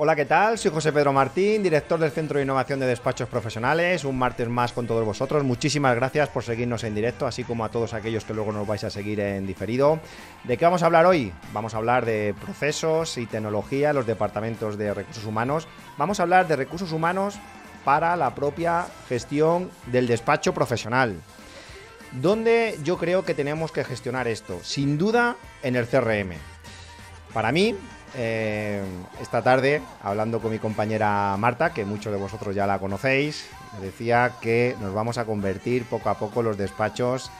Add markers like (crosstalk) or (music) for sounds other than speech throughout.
Hola, ¿qué tal? Soy José Pedro Martín, director del Centro de Innovación de Despachos Profesionales. Un martes más con todos vosotros. Muchísimas gracias por seguirnos en directo, así como a todos aquellos que luego nos vais a seguir en diferido. ¿De qué vamos a hablar hoy? Vamos a hablar de procesos y tecnología, los departamentos de recursos humanos. Vamos a hablar de recursos humanos para la propia gestión del despacho profesional. ¿Dónde yo creo que tenemos que gestionar esto? Sin duda, en el CRM. Para mí, eh, esta tarde, hablando con mi compañera Marta, que muchos de vosotros ya la conocéis, me decía que nos vamos a convertir poco a poco los despachos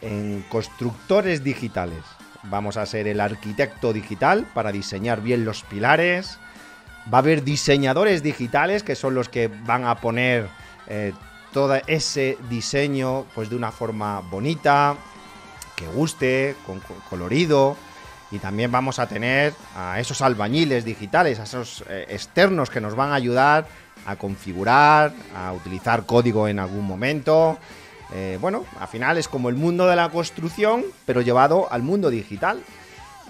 en constructores digitales. Vamos a ser el arquitecto digital para diseñar bien los pilares. Va a haber diseñadores digitales que son los que van a poner eh, todo ese diseño pues de una forma bonita, que guste, con colorido. Y también vamos a tener a esos albañiles digitales, a esos eh, externos que nos van a ayudar a configurar, a utilizar código en algún momento. Eh, bueno, al final es como el mundo de la construcción, pero llevado al mundo digital.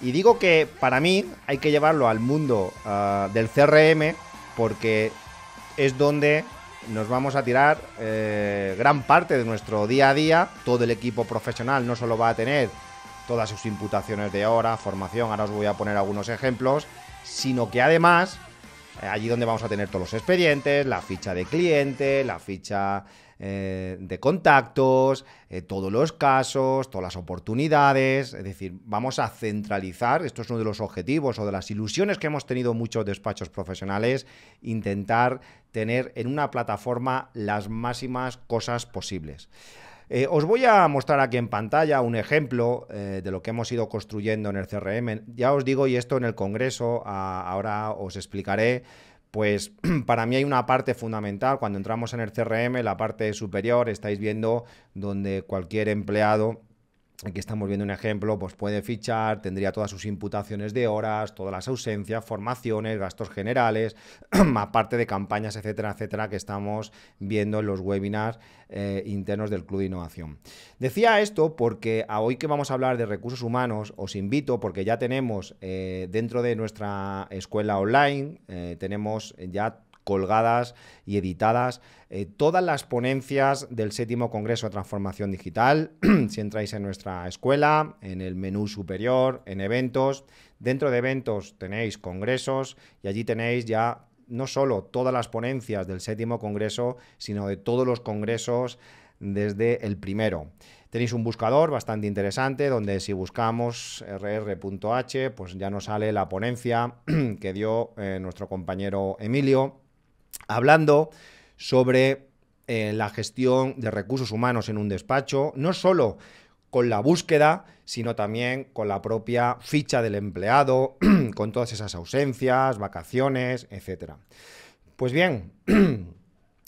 Y digo que para mí hay que llevarlo al mundo ah, del CRM porque es donde nos vamos a tirar eh, gran parte de nuestro día a día. Todo el equipo profesional no solo va a tener todas sus imputaciones de hora, formación, ahora os voy a poner algunos ejemplos, sino que además, eh, allí donde vamos a tener todos los expedientes, la ficha de cliente, la ficha eh, de contactos, eh, todos los casos, todas las oportunidades, es decir, vamos a centralizar, esto es uno de los objetivos o de las ilusiones que hemos tenido muchos despachos profesionales, intentar tener en una plataforma las máximas cosas posibles. Eh, os voy a mostrar aquí en pantalla un ejemplo eh, de lo que hemos ido construyendo en el CRM. Ya os digo, y esto en el Congreso, ahora os explicaré pues (clears throat) para mí hay una parte fundamental. Cuando entramos en el CRM, la parte superior, estáis viendo donde cualquier empleado Aquí estamos viendo un ejemplo, pues puede fichar, tendría todas sus imputaciones de horas, todas las ausencias, formaciones, gastos generales, (clears throat) aparte de campañas, etcétera, etcétera, que estamos viendo en los webinars eh, internos del Club de Innovación. Decía esto porque a hoy que vamos a hablar de recursos humanos, os invito, porque ya tenemos eh, dentro de nuestra escuela online, eh, tenemos ya colgadas y editadas eh, todas las ponencias del séptimo Congreso de Transformación Digital. (clears throat) si entráis en nuestra escuela, en el menú superior, en eventos, dentro de eventos tenéis congresos y allí tenéis ya no solo todas las ponencias del séptimo Congreso, sino de todos los congresos desde el primero. Tenéis un buscador bastante interesante donde si buscamos rr.h pues ya nos sale la ponencia (clears throat) que dio eh, nuestro compañero Emilio hablando sobre eh, la gestión de recursos humanos en un despacho, no solo con la búsqueda, sino también con la propia ficha del empleado, (clears throat) con todas esas ausencias, vacaciones, etc. Pues bien, (clears throat)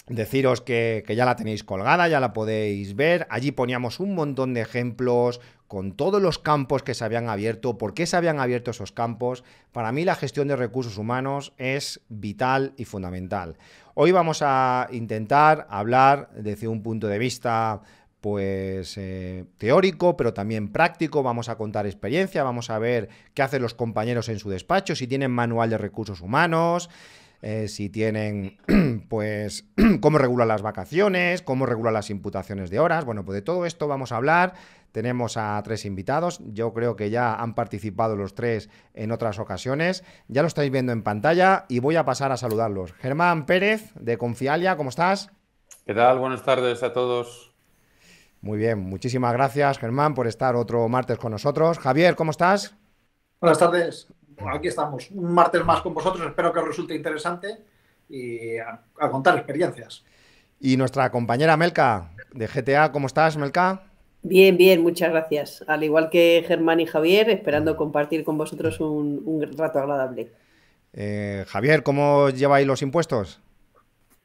Deciros que, ya la tenéis colgada, ya la podéis ver. Allí poníamos un montón de ejemplos con todos los campos que se habían abierto, por qué se habían abierto esos campos. Para mí la gestión de recursos humanos es vital y fundamental. Hoy vamos a intentar hablar desde un punto de vista pues eh, teórico, pero también práctico. Vamos a contar experiencia, vamos a ver qué hacen los compañeros en su despacho, si tienen manual de recursos humanos, eh, si tienen, (clears throat) pues, (clears throat) cómo regula las vacaciones, cómo regula las imputaciones de horas. Bueno, pues de todo esto vamos a hablar. Tenemos a tres invitados. Yo creo que ya han participado los tres en otras ocasiones. Ya lo estáis viendo en pantalla y voy a pasar a saludarlos. Germán Pérez, de Confialia, ¿cómo estás? ¿Qué tal? Buenas tardes a todos. Muy bien, muchísimas gracias Germán por estar otro martes con nosotros. Javier, ¿cómo estás? Buenas tardes aquí estamos, un martes más con vosotros, espero que os resulte interesante y a, contar experiencias. Y nuestra compañera Melka de GTA, ¿cómo estás, Melka? Bien, bien, muchas gracias. Al igual que Germán y Javier, esperando compartir con vosotros un, rato agradable. Eh, Javier, ¿cómo lleváis los impuestos?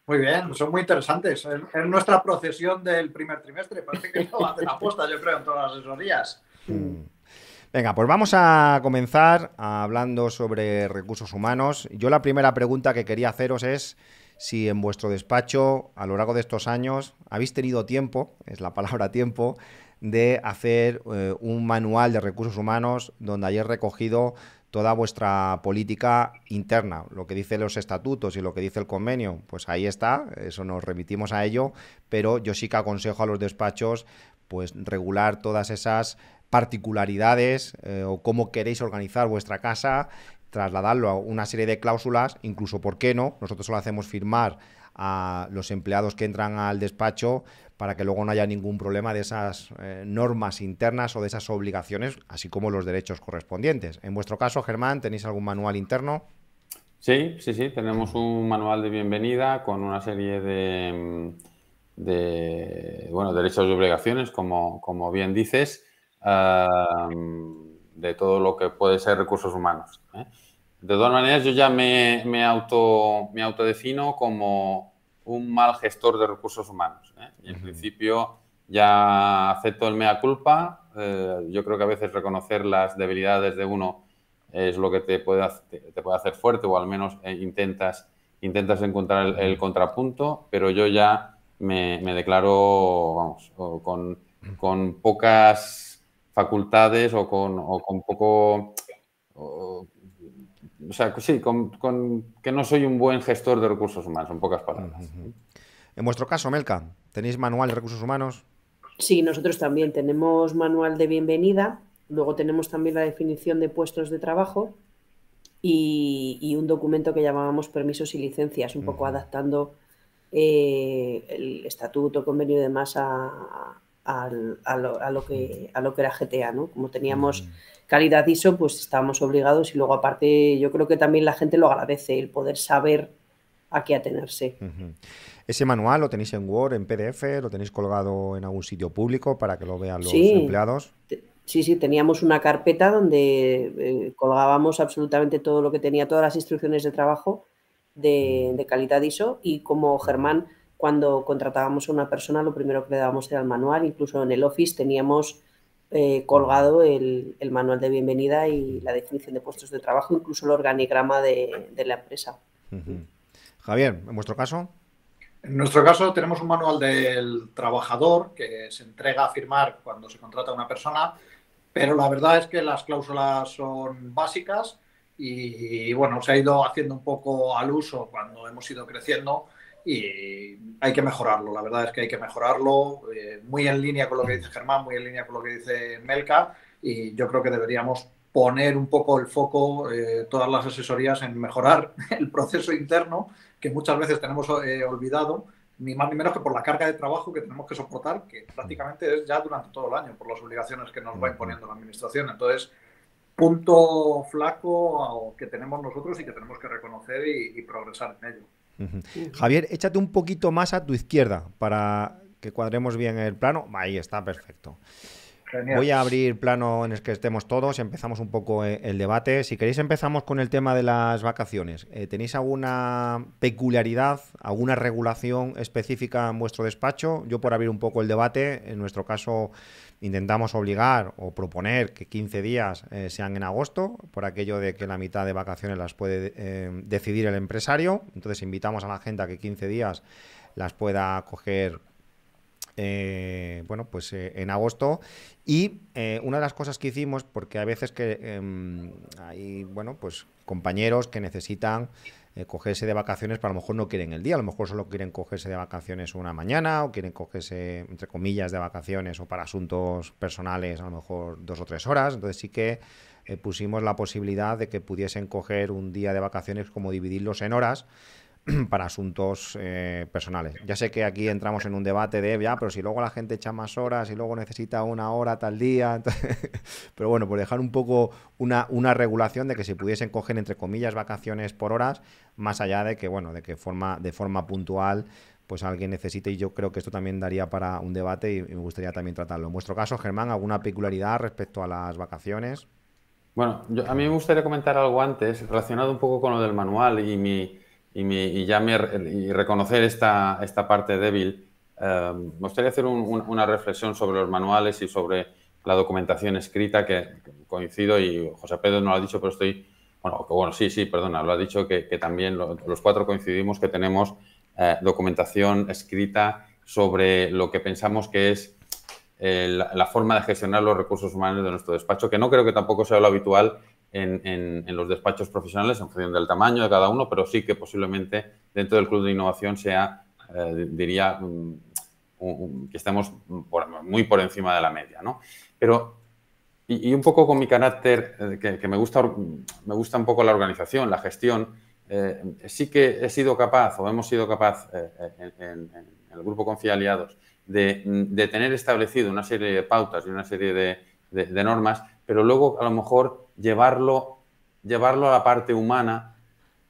Muy bien, son muy interesantes. Es nuestra procesión del primer trimestre. Parece que (laughs) no a la apuesta, yo creo, en todas las asesorías. Mm. Venga, pues vamos a comenzar hablando sobre recursos humanos. Yo la primera pregunta que quería haceros es si en vuestro despacho, a lo largo de estos años, habéis tenido tiempo, es la palabra (laughs) tiempo, de hacer eh, un manual de recursos humanos donde hayáis recogido toda vuestra política interna, lo que dicen los estatutos y lo que dice el convenio, pues ahí está, eso nos remitimos a ello, pero yo sí que aconsejo a los despachos pues regular todas esas particularidades eh, o cómo queréis organizar vuestra casa, trasladarlo a una serie de cláusulas, incluso, ¿por qué no? Nosotros solo hacemos firmar a los empleados que entran al despacho para que luego no haya ningún problema de esas eh, normas internas o de esas obligaciones, así como los derechos correspondientes. En vuestro caso, Germán, ¿tenéis algún manual interno? Sí, sí, sí, tenemos un manual de bienvenida con una serie de, de bueno, derechos y obligaciones, como, como bien dices, de todo lo que puede ser recursos humanos. ¿eh? De todas maneras, yo ya me, me, auto, me autodefino como un mal gestor de recursos humanos. ¿eh? Y en principio ya acepto el mea culpa. Eh, yo creo que a veces reconocer las debilidades de uno es lo que te puede, te, puede hacer fuerte o al menos intentas, intentas encontrar el, contrapunto, pero yo ya me, me declaro, vamos, con, con pocas facultades o con, o poco... O, sea, sí, con, que no soy un buen gestor de recursos humanos, en pocas palabras. En vuestro caso, Melka, ¿tenéis manual de recursos humanos? Sí, nosotros también tenemos manual de bienvenida, luego tenemos también la definición de puestos de trabajo y, un documento que llamábamos permisos y licencias, un poco adaptando eh, el estatuto, convenio y demás a, a, lo, que, era GTA, Como teníamos mm. calidad ISO, pues estábamos obligados y luego aparte yo creo que también la gente lo agradece, el poder saber a qué atenerse. Ese manual lo tenéis en Word, en PDF, lo tenéis colgado en algún sitio público para que lo vean los empleados. Sí, sí, teníamos una carpeta donde eh, colgábamos absolutamente todo lo que tenía, todas las instrucciones de trabajo de mm. calidad ISO y como Germán cuando contratábamos a una persona, lo primero que le dábamos era el manual, incluso en el Office teníamos eh, colgado el, manual de bienvenida y la definición de puestos de trabajo, incluso el organigrama de, la empresa. Javier, ¿en vuestro caso? En nuestro caso tenemos un manual del trabajador que se entrega a firmar cuando se contrata a una persona, pero la verdad es que las cláusulas son básicas y, bueno, se ha ido haciendo un poco al uso cuando hemos ido creciendo y hay que mejorarlo, la verdad es que hay que mejorarlo, eh, muy en línea con lo que dice Germán, muy en línea con lo que dice Melka, y yo creo que deberíamos poner un poco el foco, eh, todas las asesorías, en mejorar (laughs) el proceso interno que muchas veces tenemos eh, olvidado, ni más ni menos que por la carga de trabajo que tenemos que soportar, que prácticamente es ya durante todo el año, por las obligaciones que nos va imponiendo la Administración. Entonces, punto flaco que tenemos nosotros y que tenemos que reconocer y progresar en ello. Javier, échate un poquito más a tu izquierda para que cuadremos bien el plano. Ahí está, perfecto. Voy a abrir plano en el que estemos todos, empezamos un poco eh, el debate. Si queréis empezamos con el tema de las vacaciones. Eh, ¿Tenéis alguna peculiaridad, alguna regulación específica en vuestro despacho? Yo por abrir un poco el debate, en nuestro caso Intentamos obligar o proponer que 15 días eh, sean en agosto, por aquello de que la mitad de vacaciones las puede eh, decidir el empresario. Entonces invitamos a la gente a que 15 días las pueda coger eh, bueno, pues en agosto. Y una de las cosas que hicimos, porque a veces que em, hay, bueno, pues compañeros que necesitan eh, cogerse de vacaciones, para pues, a lo mejor no quieren el día, a lo mejor solo quieren cogerse de vacaciones una mañana o quieren cogerse, entre comillas, de vacaciones o para asuntos personales a lo mejor dos o tres horas. Entonces sí que eh, pusimos la posibilidad de que pudiesen coger un día de vacaciones como dividirlos en horas (clears throat) para asuntos eh, personales. Ya sé que aquí entramos en un debate de, ya, pero si luego la gente echa más horas y luego necesita una hora tal día, (laughs) pero bueno, por dejar un poco una, una regulación de que se pudiesen coger, entre comillas, vacaciones por horas, más allá de que, bueno, de que forma, de forma puntual pues alguien necesite y yo creo que esto también daría para un debate y, me gustaría también tratarlo. En vuestro caso, Germán, ¿alguna peculiaridad respecto a las vacaciones? Bueno, a mí me gustaría comentar algo antes relacionado un poco con lo del manual y mi, y, y reconocer esta, esta parte débil, em, me gustaría hacer una reflexión sobre los manuales y sobre la documentación escrita, que, coincido y José Pedro no lo ha dicho, pero estoy, bueno, bueno sí, sí, perdona, lo ha dicho que, también los cuatro coincidimos que tenemos eh, documentación escrita sobre lo que pensamos que es eh, la, forma de gestionar los recursos humanos de nuestro despacho, que no creo que tampoco sea lo habitual en, los despachos profesionales en función del tamaño de cada uno, pero sí que posiblemente dentro del club de innovación sea, eh, diría, mm, que estemos muy por encima de la media. ¿no? Pero, y, un poco con mi carácter, eh, que, me, gusta, me gusta un poco la organización, la gestión, eh, sí que he sido capaz, o hemos sido capaz en, el grupo Confía Aliados, de, tener establecido una serie de pautas y una serie de, de normas, pero luego a lo mejor llevarlo, llevarlo a la parte humana,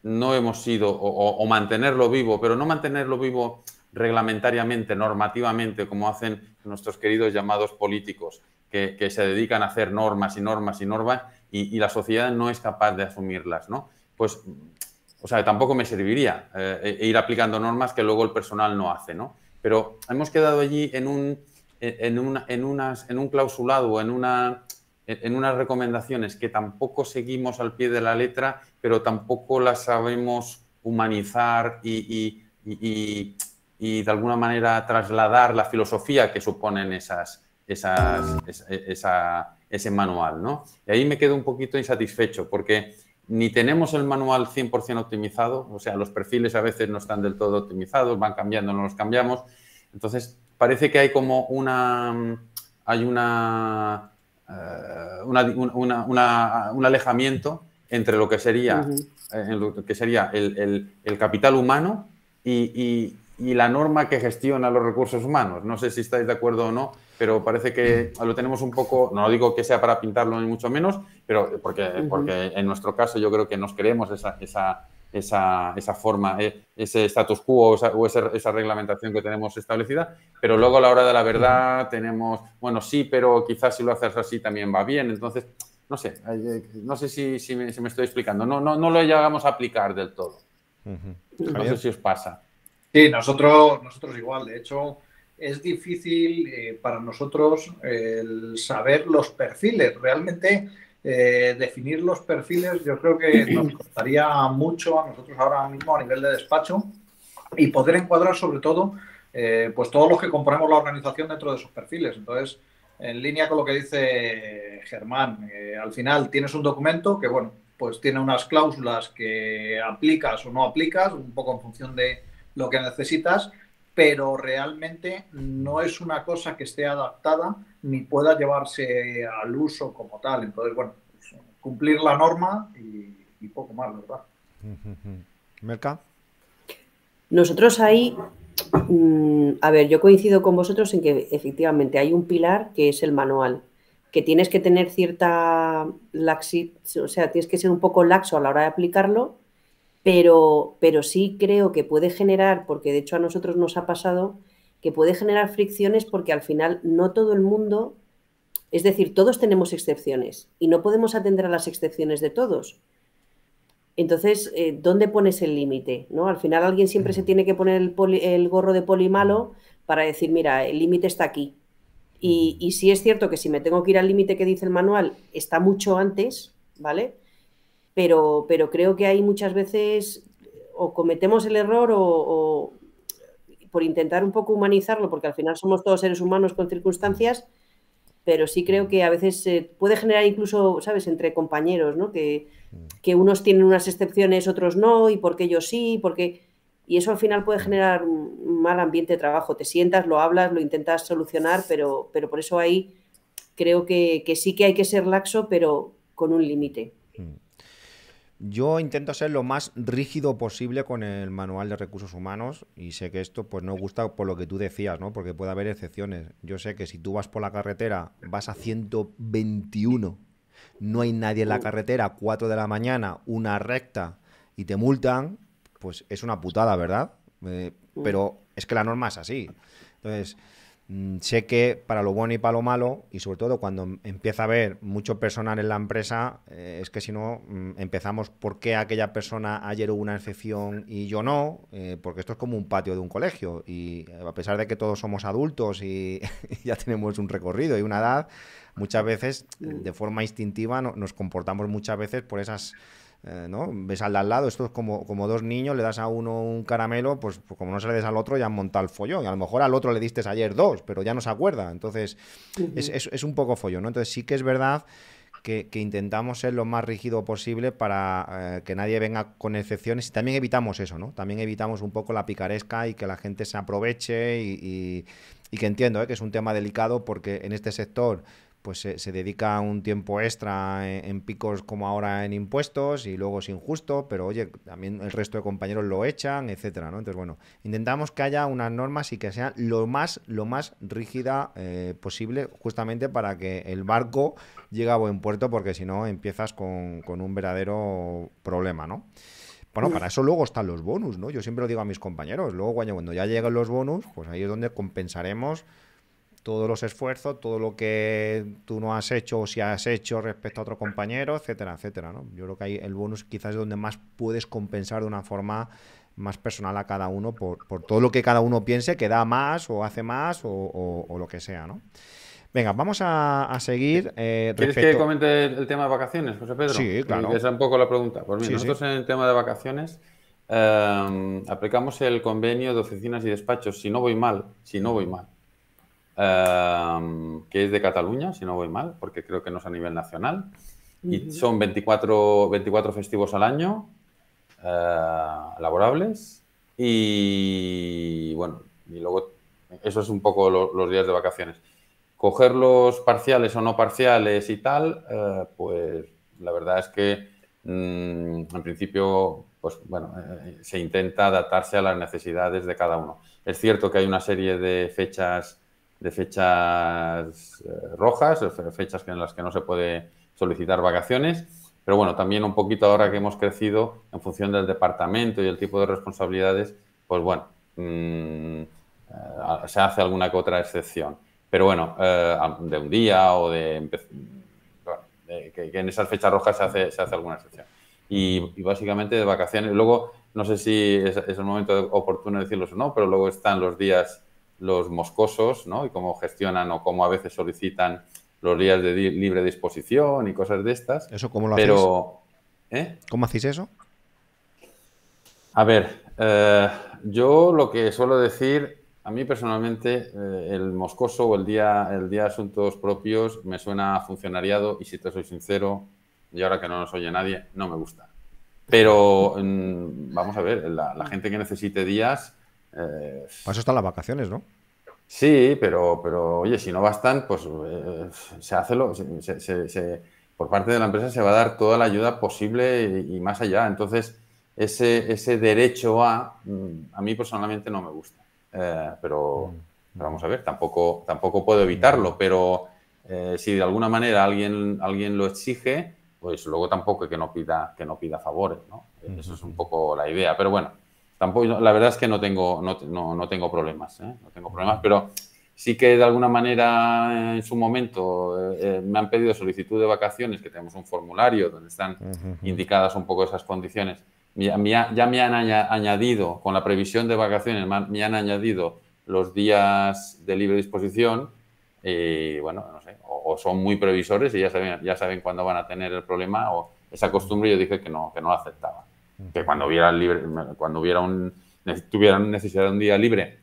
no hemos sido, o, mantenerlo vivo, pero no mantenerlo vivo reglamentariamente, normativamente, como hacen nuestros queridos llamados políticos, que, se dedican a hacer normas y normas y normas y, la sociedad no es capaz de asumirlas, ¿no? Pues, o sea, tampoco me serviría eh, e, e ir aplicando normas que luego el personal no hace, ¿no? Pero hemos quedado allí en un, en, una, en, unas, en un clausulado, en una en unas recomendaciones que tampoco seguimos al pie de la letra, pero tampoco las sabemos humanizar y, y, y, de alguna manera trasladar la filosofía que suponen esas, esas, e, esa, ese manual. ¿no? Y ahí me quedo un poquito insatisfecho porque ni tenemos el manual 100% optimizado, o sea, los perfiles a veces no están del todo optimizados, van cambiando, no los cambiamos. Entonces, parece que hay como una... Hay una eh, un alejamiento entre lo que sería, eh, que sería el, capital humano y, la norma que gestiona los recursos humanos. No sé si estáis de acuerdo o no, pero parece que lo tenemos un poco, no digo que sea para pintarlo ni mucho menos, pero porque, porque en nuestro caso yo creo que nos creemos esa, esa esa, esa forma, eh, ese status quo o, esa, esa, reglamentación que tenemos establecida, pero luego a la hora de la verdad tenemos, bueno, sí, pero quizás si lo haces así también va bien. Entonces, no sé, eh, no sé si, si, me, me, estoy explicando, no, no, no lo llegamos a aplicar del todo. No sé si os pasa. Sí, nosotros, nosotros igual, de hecho es difícil eh, para nosotros el saber los perfiles. Realmente eh, definir los perfiles yo creo que nos (clears throat) costaría mucho a nosotros ahora mismo a nivel de despacho y poder encuadrar sobre todo eh, pues todos los que componemos la organización dentro de esos perfiles. Entonces, en línea con lo que dice Germán, eh, al final tienes un documento que, bueno, pues tiene unas cláusulas que aplicas o no aplicas, un poco en función de lo que necesitas, pero realmente no es una cosa que esté adaptada ni pueda llevarse al uso como tal. Entonces, bueno, pues, cumplir la norma y, poco más, ¿verdad? Merca. Nosotros ahí, mm, a ver, yo coincido con vosotros en que efectivamente hay un pilar que es el manual, que tienes que tener cierta laxitud, o sea, tienes que ser un poco laxo a la hora de aplicarlo, pero, pero sí creo que puede generar, porque de hecho a nosotros nos ha pasado que puede generar fricciones porque al final no todo el mundo, es decir, todos tenemos excepciones y no podemos atender a las excepciones de todos. Entonces, eh, ¿dónde pones el límite? ¿no? Al final alguien siempre se tiene que poner el, gorro de poli malo para decir, mira, el límite está aquí. Y, sí es cierto que si me tengo que ir al límite que dice el manual, está mucho antes, ¿vale? Pero, pero creo que hay muchas veces o cometemos el error o, por intentar un poco humanizarlo, porque al final somos todos seres humanos con circunstancias, pero sí creo que a veces eh, puede generar incluso, ¿sabes?, entre compañeros, ¿no? Mm. Que, unos tienen unas excepciones, otros no, y por qué yo sí, porque... Y eso al final puede mm. generar un mal ambiente de trabajo. Te sientas, lo hablas, lo intentas solucionar, pero, pero por eso ahí creo que sí que hay que ser laxo, pero con un límite. Yo intento ser lo más rígido posible con el manual de recursos humanos y sé que esto pues no gusta por lo que tú decías, ¿no? Porque puede haber excepciones. Yo sé que si tú vas por la carretera, vas a 121, no hay nadie en la uh. carretera, 4 de la mañana, una recta y te multan, pues es una putada, ¿verdad? Eh, uh. pero es que la norma es así. Entonces, Mm, sé que para lo bueno y para lo malo, y sobre todo cuando empieza a haber mucho personal en la empresa, eh, es que si no mm, empezamos por qué aquella persona ayer hubo una excepción y yo no, eh, porque esto es como un patio de un colegio, y eh, a pesar de que todos somos adultos y, (laughs) ya tenemos un recorrido y una edad, muchas veces de forma instintiva nos comportamos muchas veces por esas eh, Ves al de al lado, esto es como, como dos niños, le das a uno un caramelo, pues, pues como no se le des al otro, ya monta el follón. Y a lo mejor al otro le diste ayer dos, pero ya no se acuerda. Entonces, es, un poco follón, ¿no? Entonces sí que es verdad que, intentamos ser lo más rígido posible para eh, que nadie venga con excepciones y también evitamos eso, ¿no? También evitamos un poco la picaresca y que la gente se aproveche y, que entiendo ¿eh? que es un tema delicado porque en este sector pues se, dedica un tiempo extra en, picos como ahora en impuestos y luego es injusto, pero oye, también el resto de compañeros lo echan, etcétera, ¿no? Entonces, bueno, intentamos que haya unas normas y que sean lo más, lo más rígida eh, posible, justamente para que el barco llegue a buen puerto, porque si no empiezas con, con un verdadero problema, ¿no? Bueno, para eso luego están los bonus, ¿no? Yo siempre lo digo a mis compañeros. Luego, cuando ya lleguen los bonus, pues ahí es donde compensaremos todos los esfuerzos, todo lo que tú no has hecho o si has hecho respecto a otro compañero, etcétera, etcétera. ¿no? Yo creo que ahí el bonus quizás es donde más puedes compensar de una forma más personal a cada uno por, por todo lo que cada uno piense que da más o hace más o, lo que sea, ¿no? Venga, vamos a, seguir. Eh, ¿Quieres que comente el, tema de vacaciones, José Pedro? Sí, claro. Esa es un poco la pregunta. Pues mira, nosotros en el tema de vacaciones em, aplicamos el convenio de oficinas y despachos, si no voy mal, si no voy mal Em, que es de Cataluña, si no voy mal, porque creo que no es a nivel nacional. Y son 24, festivos al año eh, laborables. Y bueno, y luego eso es un poco los días de vacaciones. Cogerlos parciales o no parciales y tal, eh, pues la verdad es que mm, en principio pues bueno, eh, se intenta adaptarse a las necesidades de cada uno. Es cierto que hay una serie de fechas de fechas eh, rojas, fechas en las que no se puede solicitar vacaciones. Pero bueno, también un poquito ahora que hemos crecido en función del departamento y el tipo de responsabilidades, pues bueno, mm, eh, se hace alguna que otra excepción. Pero bueno, eh, de un día o de, bueno, que, en esas fechas rojas se hace, se hace alguna excepción. Y, básicamente de vacaciones. Luego, no sé si es, el momento oportuno decirlo o no, pero luego están los días los moscosos, ¿no? Y cómo gestionan o cómo a veces solicitan los días de libre disposición y cosas de estas. ¿Eso cómo lo hacéis? ¿eh? ¿Cómo hacéis eso? A ver, eh, yo lo que suelo decir, a mí personalmente, eh, el moscoso o el día, el día de asuntos propios me suena funcionariado y si te soy sincero, y ahora que no nos oye nadie, no me gusta. Pero mm, vamos a ver, la, la gente que necesite días eh, Para eso están las vacaciones, ¿no? Sí, pero, pero oye, si no bastan, pues eh, se hace lo. Se, por parte de la empresa se va a dar toda la ayuda posible y, más allá. Entonces, ese, ese, derecho a. Mm, a mí personalmente no me gusta. Eh, mm, mm. pero, vamos a ver, tampoco, tampoco puedo evitarlo, pero. Eh, si de alguna manera alguien, alguien lo exige, pues luego tampoco que no pida, que no pida favores, ¿no? Eso es un poco la idea. Pero bueno, la verdad es que no tengo, no, no, tengo problemas, ¿eh? no tengo problemas, pero sí que de alguna manera eh, en su momento eh, me han pedido solicitud de vacaciones, que tenemos un formulario donde están indicadas un poco esas condiciones. Ya, ya, me han añadido, con la previsión de vacaciones, me han, añadido los días de libre disposición bueno, o, son muy previsores y ya saben, ya saben cuándo van a tener el problema o esa costumbre yo dije que no, que no la aceptaba que cuando hubiera, libre, cuando hubiera tuvieran necesidad de un día libre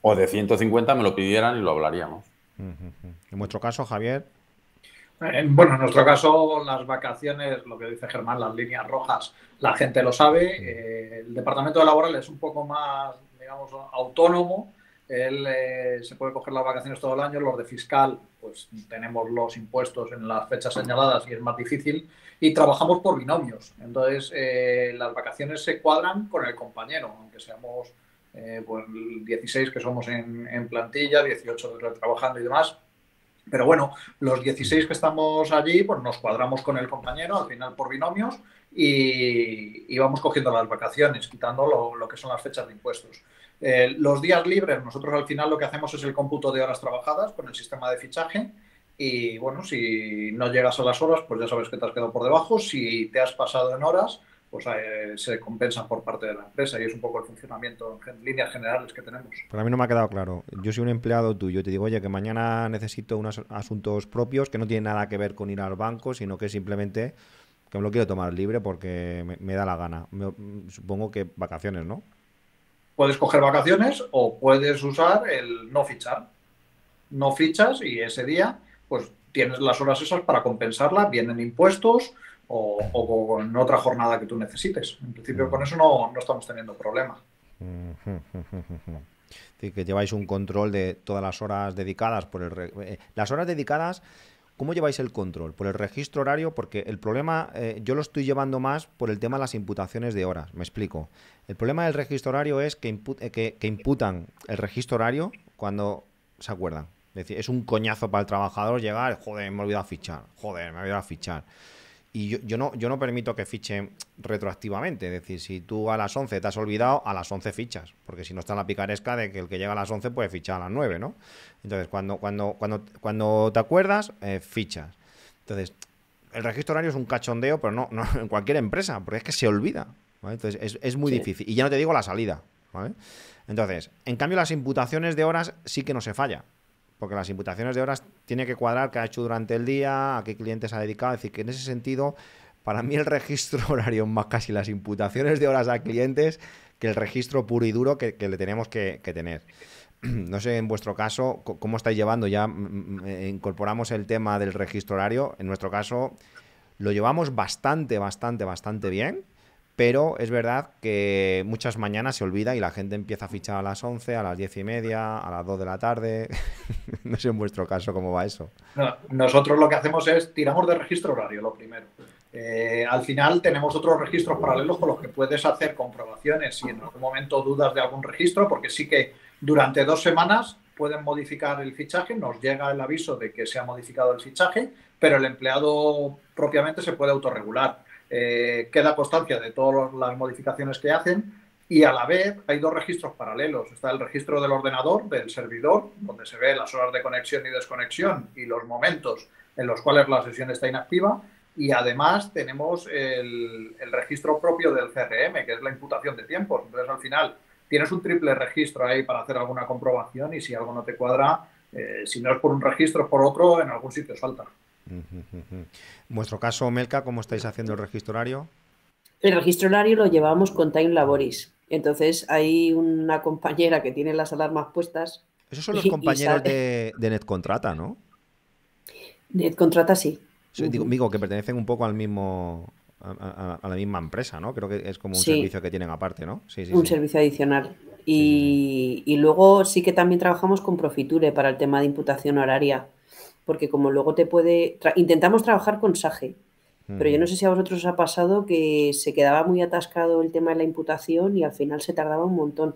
o de 150 me lo pidieran y lo hablaríamos. En vuestro caso, Javier. Bueno, en nuestro caso, las vacaciones, lo que dice Germán, las líneas rojas, la gente lo sabe. Eh, el departamento de laboral es un poco más, digamos, autónomo. Él eh, se puede coger las vacaciones todo el año, los de fiscal pues tenemos los impuestos en las fechas señaladas y es más difícil, y trabajamos por binomios. Entonces, eh, las vacaciones se cuadran con el compañero, aunque seamos 16 eh, pues, que somos en, plantilla, 18 trabajando y demás. Pero bueno, los 16 que estamos allí, pues nos cuadramos con el compañero, al final por binomios, y, vamos cogiendo las vacaciones, quitando lo que son las fechas de impuestos. Eh, los días libres, nosotros al final lo que hacemos es el cómputo de horas trabajadas con el sistema de fichaje. Y bueno, si no llegas a las horas, pues ya sabes que te has quedado por debajo. Si te has pasado en horas, pues eh, se compensan por parte de la empresa y es un poco el funcionamiento en líneas generales que tenemos. Para mí no me ha quedado claro. Yo soy un empleado tuyo, te digo, oye, que mañana necesito unos asuntos propios que no tienen nada que ver con ir al banco, sino que simplemente que me lo quiero tomar libre porque me, da la gana. supongo que vacaciones, ¿no? Puedes coger vacaciones o puedes usar el no fichar. No fichas y ese día, pues tienes las horas esas para compensarla, vienen impuestos o, en otra jornada que tú necesites. En principio, con eso no, estamos teniendo problema. (laughs) Sí, que lleváis un control de todas las horas dedicadas por el eh, las horas dedicadas ¿Cómo lleváis el control? ¿Por el registro horario? Porque el problema eh, yo lo estoy llevando más por el tema de las imputaciones de horas. Me explico. El problema del registro horario es eh, que, que, imputan el registro horario cuando se acuerdan. Es decir, es un coñazo para el trabajador llegar, joder, me he olvidado fichar, joder, me he olvidado fichar. Y yo, no, yo no permito que fichen retroactivamente. Es decir, si tú a las 11 te has olvidado, a las 11 fichas. Porque si no está la picaresca de que el que llega a las 11 puede fichar a las 9, ¿no? Entonces, cuando, cuando, cuando, cuando te acuerdas, eh, fichas. Entonces, el registro horario es un cachondeo, pero no, no en cualquier empresa, porque es que se olvida. Entonces es, muy difícil. Y ya no te digo la salida. ¿vale? Entonces, en cambio, las imputaciones de horas sí que no se falla. Porque las imputaciones de horas tiene que cuadrar qué ha hecho durante el día, a qué clientes ha dedicado. Es decir, que en ese sentido, para mí el registro (laughs) horario más casi las imputaciones de horas a clientes que el registro puro y duro que, le tenemos que, que tener. (clears throat) No sé, en vuestro caso, ¿cómo estáis llevando? Ya mm, mm, eh, incorporamos el tema del registro horario. En nuestro caso, lo llevamos bastante, bastante, bastante bien. Pero es verdad que muchas mañanas se olvida y la gente empieza a fichar a las 11, a las 10 y media, a las 2 de la tarde. (laughs) no sé en vuestro caso cómo va eso. nosotros lo que hacemos es tiramos de registro horario, lo primero. Eh, al final tenemos otros registros paralelos con los que puedes hacer comprobaciones si en algún momento dudas de algún registro, porque sí que durante dos semanas pueden modificar el fichaje, nos llega el aviso de que se ha modificado el fichaje, pero el empleado propiamente se puede autorregular eh, queda constancia de todas las modificaciones que hacen y a la vez hay dos registros paralelos. Está el registro del ordenador, del servidor, donde se ve las horas de conexión y desconexión y los momentos en los cuales la sesión está inactiva. Y además tenemos el, registro propio del CRM, que es la imputación de tiempos. Entonces, al final, tienes un triple registro ahí para hacer alguna comprobación y si algo no te cuadra, eh, si no es por un registro, es por otro, en algún sitio falta en vuestro caso, Melka, ¿cómo estáis haciendo el registro horario? El registro horario lo llevamos con Time Laboris. Entonces hay una compañera que tiene las alarmas puestas. Esos son los (laughs) compañeros de, NetContrata, ¿no? NetContrata sí. digo, que pertenecen un poco al mismo, a, la misma empresa, ¿no? Creo que es como un servicio que tienen aparte, ¿no? Sí, un servicio adicional. y, luego sí que también trabajamos con Profiture para el tema de imputación horaria porque como luego te puede... intentamos trabajar con SAGE, pero yo no sé si a vosotros os ha pasado que se quedaba muy atascado el tema de la imputación y al final se tardaba un montón.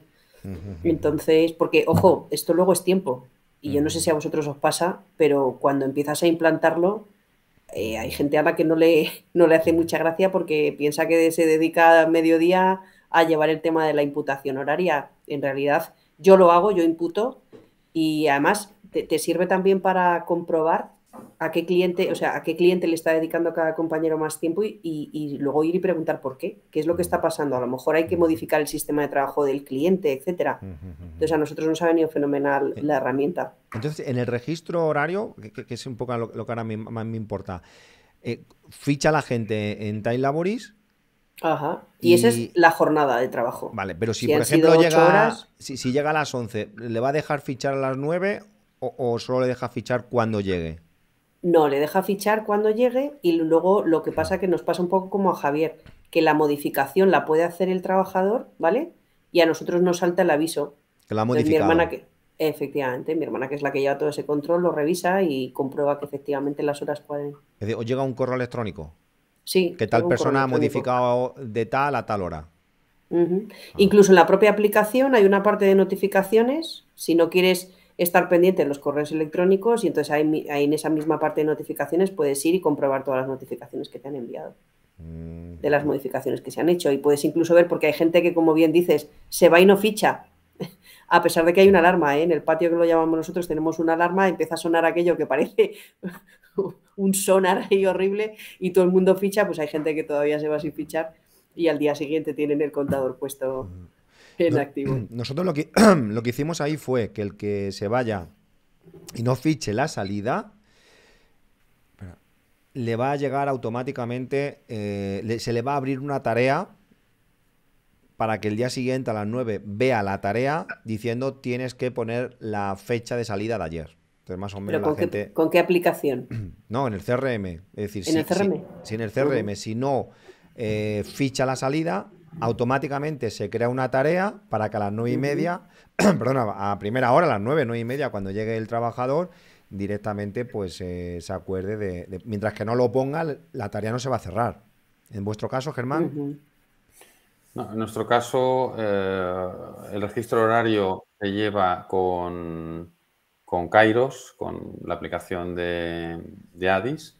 Entonces, porque, ojo, esto luego es tiempo. Y yo no sé si a vosotros os pasa, pero cuando empiezas a implantarlo, eh, hay gente a la que no le, no le hace mucha gracia porque piensa que se dedica a mediodía a llevar el tema de la imputación horaria. En realidad, yo lo hago, yo imputo y además te, sirve también para comprobar a qué cliente, o sea, a qué cliente le está dedicando cada compañero más tiempo y, luego ir y preguntar por qué, qué es lo que está pasando. A lo mejor hay que modificar el sistema de trabajo del cliente, etcétera. Entonces a nosotros nos ha venido fenomenal eh, la herramienta. Entonces, en el registro horario, que, es un poco lo, que ahora más me importa, eh, ficha la gente en Time Laboris. Ajá. Y, esa es la jornada de trabajo. Vale, pero si, por ejemplo llega, si, llega a las 11, ¿le va a dejar fichar a las 9 o, solo le deja fichar cuando llegue? No, le deja fichar cuando llegue y luego lo que pasa que nos pasa un poco como a Javier, que la modificación la puede hacer el trabajador, ¿vale? Y a nosotros nos salta el aviso. Que la ha mi hermana que, efectivamente, mi hermana que es la que lleva todo ese control, lo revisa y comprueba que efectivamente las horas pueden... Es llega un correo electrónico. Sí. Que tal persona ha modificado de tal a tal hora. Ah. Incluso en la propia aplicación hay una parte de notificaciones. Si no quieres estar pendiente en los correos electrónicos y entonces ahí, en esa misma parte de notificaciones puedes ir y comprobar todas las notificaciones que te han enviado mm. de las modificaciones que se han hecho y puedes incluso ver porque hay gente que como bien dices se va y no ficha (laughs) a pesar de que hay una alarma, ¿eh? en el patio que lo llamamos nosotros tenemos una alarma, empieza a sonar aquello que parece (laughs) un sonar ahí horrible y todo el mundo ficha, pues hay gente que todavía se va sin fichar y al día siguiente tienen el contador puesto mm. (clears throat) Nosotros lo que, (clears throat) lo que hicimos ahí fue que el que se vaya y no fiche la salida, le va a llegar automáticamente, eh, se le va a abrir una tarea para que el día siguiente a las 9 vea la tarea diciendo tienes que poner la fecha de salida de ayer. Entonces, más o menos con qué, aplicación? (clears throat) No, en el CRM. Es decir, si, el CRM? Si, en el CRM, si no eh, ficha la salida, automáticamente se crea una tarea para que a las nueve y media, (clears throat) perdona, a primera hora, a las nueve, nueve y media, cuando llegue el trabajador, directamente pues eh, se acuerde de, Mientras que no lo ponga, la tarea no se va a cerrar. En vuestro caso, Germán. en nuestro caso, eh, el registro horario se lleva con, con Kairos, con la aplicación de, de Adis.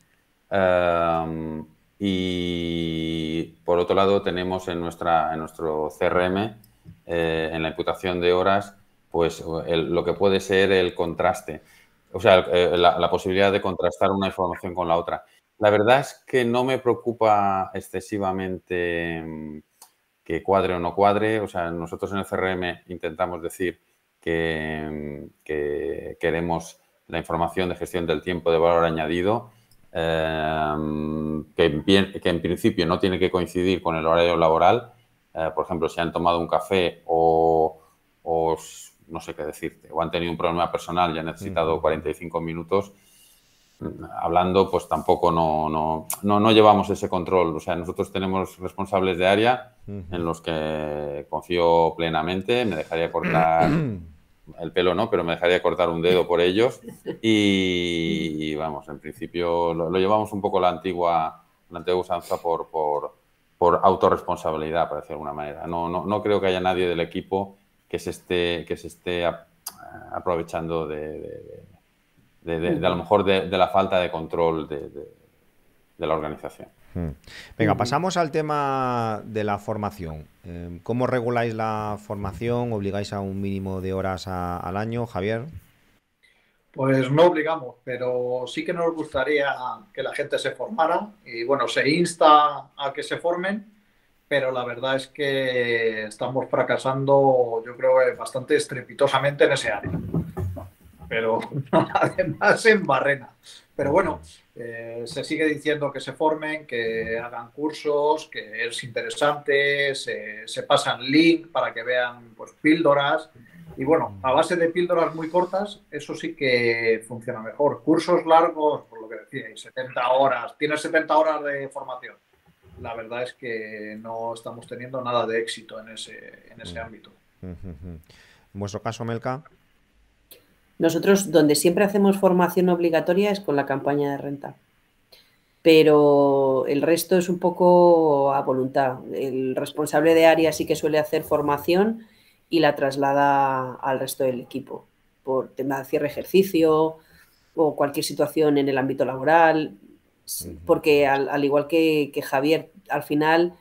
Eh, y por otro lado, tenemos en, nuestro CRM, eh, en la imputación de horas, pues lo que puede ser el contraste, o sea, eh, la, posibilidad de contrastar una información con la otra. La verdad es que no me preocupa excesivamente mm, que cuadre o no cuadre. O sea, nosotros en el CRM intentamos decir mm, que queremos la información de gestión del tiempo de valor añadido Em, que, en, principio no tiene que coincidir con el horario laboral, eh, por ejemplo, si han tomado un café o, no sé qué decirte, o han tenido un problema personal y han necesitado 45 minutos, mm, hablando, pues tampoco no, no, no, no, llevamos ese control. O sea, nosotros tenemos responsables de área en los que confío plenamente, me dejaría cortar (clears throat) el pelo no, pero me dejaría cortar un dedo por ellos. Y, (laughs) vamos, en principio lo, llevamos un poco la antigua, la antigua usanza por, por, por autorresponsabilidad, para decir de alguna manera. No, no, no, creo que haya nadie del equipo que se esté, que se esté aprovechando de, a lo mejor de, la falta de control de la organización. Mm. Venga, mm. pasamos al tema de la formación. Em, ¿Cómo reguláis la formación? ¿Obligáis a un mínimo de horas al año, Javier? Pues no obligamos, pero sí que nos gustaría que la gente se formara y bueno, se insta a que se formen, pero la verdad es que estamos fracasando, yo creo, bastante estrepitosamente en ese área pero (laughs) además en Barrena. Pero bueno, eh, se sigue diciendo que se formen, que hagan cursos, que es interesante, se, pasan link para que vean pues, píldoras. Y bueno, a base de píldoras muy cortas, eso sí que funciona mejor. Cursos largos, por lo que decíais, 70 horas, tienes 70 horas de formación. La verdad es que no estamos teniendo nada de éxito en ese, en ese mm. ámbito. En vuestro caso, Melka. Nosotros donde siempre hacemos formación obligatoria es con la campaña de renta, pero el resto es un poco a voluntad. El responsable de área sí que suele hacer formación y la traslada al resto del equipo por tema de cierre ejercicio o cualquier situación en el ámbito laboral, porque al, igual que Javier, al final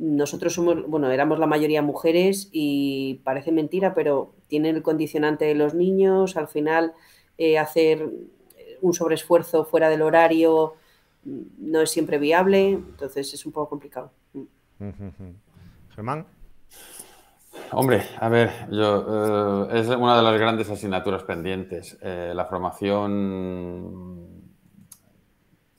nosotros somos, bueno, éramos la mayoría mujeres y parece mentira, pero tienen el condicionante de los niños, al final eh, hacer un sobreesfuerzo fuera del horario mm, no es siempre viable, entonces es un poco complicado. Mm. Germán. Hombre, a ver, yo, eh, es una de las grandes asignaturas pendientes. Eh, la formación,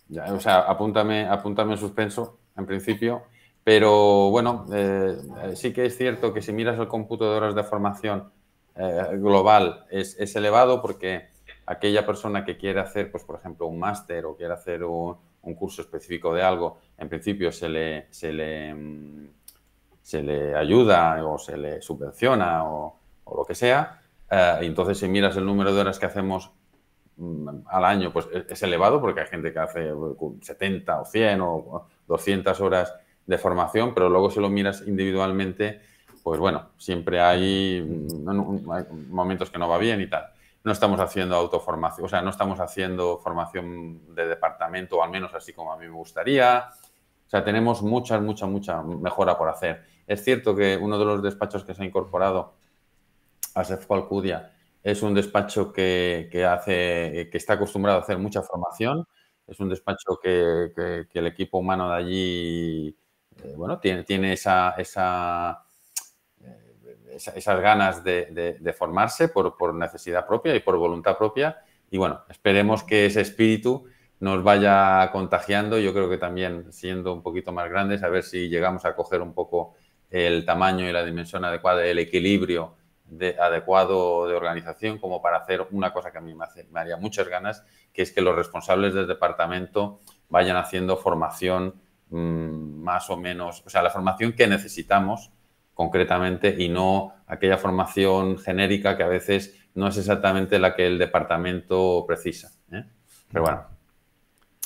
ya, o sea, apúntame, apúntame en suspenso, en principio. Pero bueno, eh, eh, sí que es cierto que si miras el cómputo de horas de formación eh, global es, elevado porque aquella persona que quiere hacer, pues por ejemplo, un máster o quiere hacer un, curso específico de algo, en principio se le, se le, mm, se le ayuda o se le subvenciona o, lo que sea. entonces, si miras el número de horas que hacemos mm, al año, pues e, es elevado porque hay gente que hace 70 pues, o 100 o 200 horas de formación, pero luego si lo miras individualmente, pues bueno, siempre mm, hay momentos que no va bien y tal. No estamos haciendo autoformación, o sea, no estamos haciendo formación de departamento, o al menos así como a mí me gustaría. O sea, tenemos mucha, mucha, mucha mejora por hacer. Es cierto que uno de los despachos que se ha incorporado a Sefco es un despacho que, hace, que está acostumbrado a hacer mucha formación. Es un despacho que el equipo humano de allí eh, bueno, tiene, tiene esa, eh, esas ganas de, formarse por, necesidad propia y por voluntad propia. Y bueno, esperemos que ese espíritu nos vaya contagiando. Yo creo que también siendo un poquito más grandes, a ver si llegamos a coger un poco el tamaño y la dimensión adecuada, el equilibrio adecuado de organización como para hacer una cosa que a mí me haría muchas ganas, que es que los responsables del departamento vayan haciendo formación Mm, más o menos, o sea, la formación que necesitamos concretamente y no aquella formación genérica que a veces no es exactamente la que el departamento precisa. ¿eh? Pero bueno,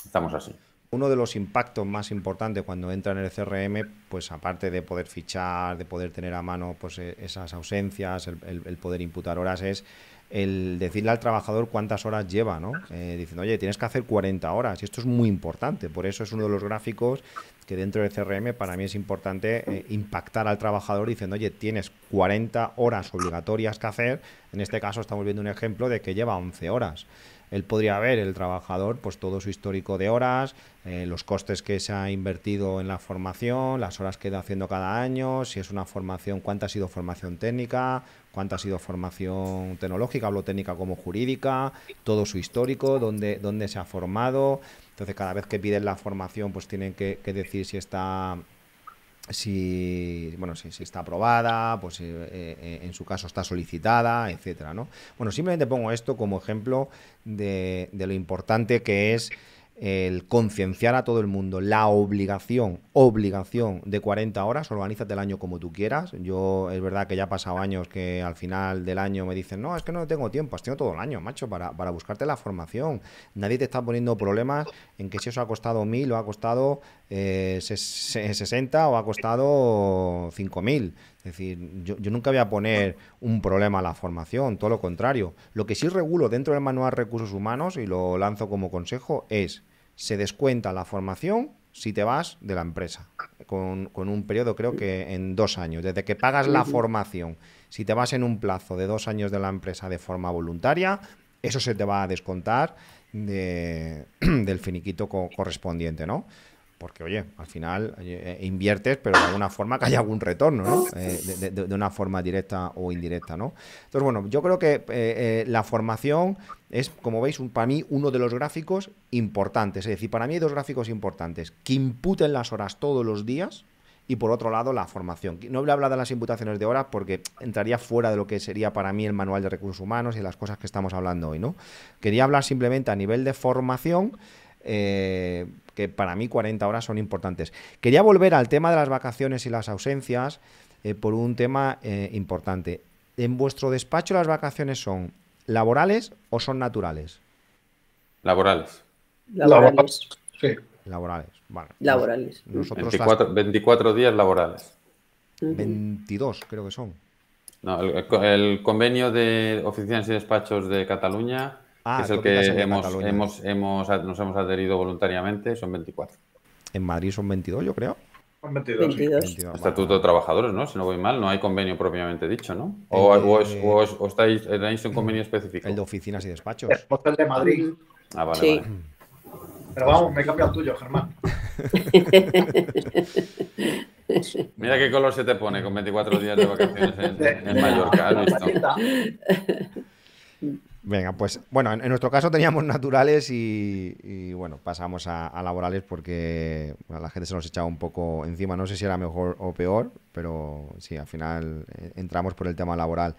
estamos así. Uno de los impactos más importantes cuando entra en el CRM, pues aparte de poder fichar, de poder tener a mano pues, e-, esas ausencias, el poder imputar horas, es el decirle al trabajador cuántas horas lleva, ¿no? Eh, diciendo, oye, tienes que hacer 40 horas, y esto es muy importante, por eso es uno de los gráficos que dentro del CRM para mí es importante eh, impactar al trabajador diciendo, oye, tienes 40 horas obligatorias que hacer. En este caso estamos viendo un ejemplo de que lleva 11 horas. Él podría ver, el trabajador, pues todo su histórico de horas, eh, los costes que se ha invertido en la formación, las horas que está haciendo cada año, si es una formación, cuánta ha sido formación técnica, cuánta ha sido formación tecnológica, hablo técnica como jurídica, todo su histórico, dónde, dónde se ha formado. Entonces cada vez que piden la formación pues tienen que, decir si está si bueno si, está aprobada pues eh, eh, en su caso está solicitada etcétera no bueno simplemente pongo esto como ejemplo de lo importante que es el concienciar a todo el mundo, la obligación, obligación de 40 horas, organízate el año como tú quieras. Yo es verdad que ya ha pasado años que al final del año me dicen, no, es que no tengo tiempo, has tenido todo el año, macho, para, para buscarte la formación. Nadie te está poniendo problemas en que si eso ha costado mil o ha costado 60 eh, o ha costado 5.000. Es decir, yo, nunca voy a poner un problema a la formación, todo lo contrario. Lo que sí regulo dentro del manual recursos humanos, y lo lanzo como consejo, es se descuenta la formación si te vas de la empresa, con, un periodo creo que en dos años, desde que pagas la formación. Si te vas en un plazo de dos años de la empresa de forma voluntaria, eso se te va a descontar (clears throat) del finiquito correspondiente, ¿no? porque oye, al final eh, inviertes, pero de alguna forma que haya algún retorno, ¿no? Eh, de, una forma directa o indirecta, ¿no? Entonces, bueno, yo creo que eh, la formación es, como veis, para mí uno de los gráficos importantes. Es decir, para mí hay dos gráficos importantes, que imputen las horas todos los días, y por otro lado la formación. No voy a de las imputaciones de horas porque entraría fuera de lo que sería para mí el manual de recursos humanos y las cosas que estamos hablando hoy, ¿no? Quería hablar simplemente a nivel de formación eh, que para mí 40 horas son importantes. Quería volver al tema de las vacaciones y las ausencias eh, por un tema eh, importante. ¿En vuestro despacho las vacaciones son laborales o son naturales? Laborales. Laborales. Laborales. Laborales. 24, días laborales. 22 creo que son. el, convenio de oficinas y despachos de Cataluña Ah, es el que hemos, hemos, hemos, nos hemos adherido voluntariamente, son 24. En Madrid son 22, yo creo. Son 22. 22. Estatuto de Trabajadores, ¿no? Si no voy mal, no hay convenio propiamente dicho, ¿no? O, eh, estáis, tenéis un convenio eh, específico. El de oficinas y despachos. El de Madrid. Ah, vale, sí. Pero vamos, me he cambiado el tuyo, Germán. (laughs) Mira qué color se te pone con 24 días de vacaciones en, Mallorca, Venga, pues bueno, en, nuestro caso teníamos (laughs) naturales y, bueno, pasamos a, laborales porque la gente se nos echaba un poco encima. No sé si era mejor o peor, pero sí, al final eh, entramos por el tema laboral.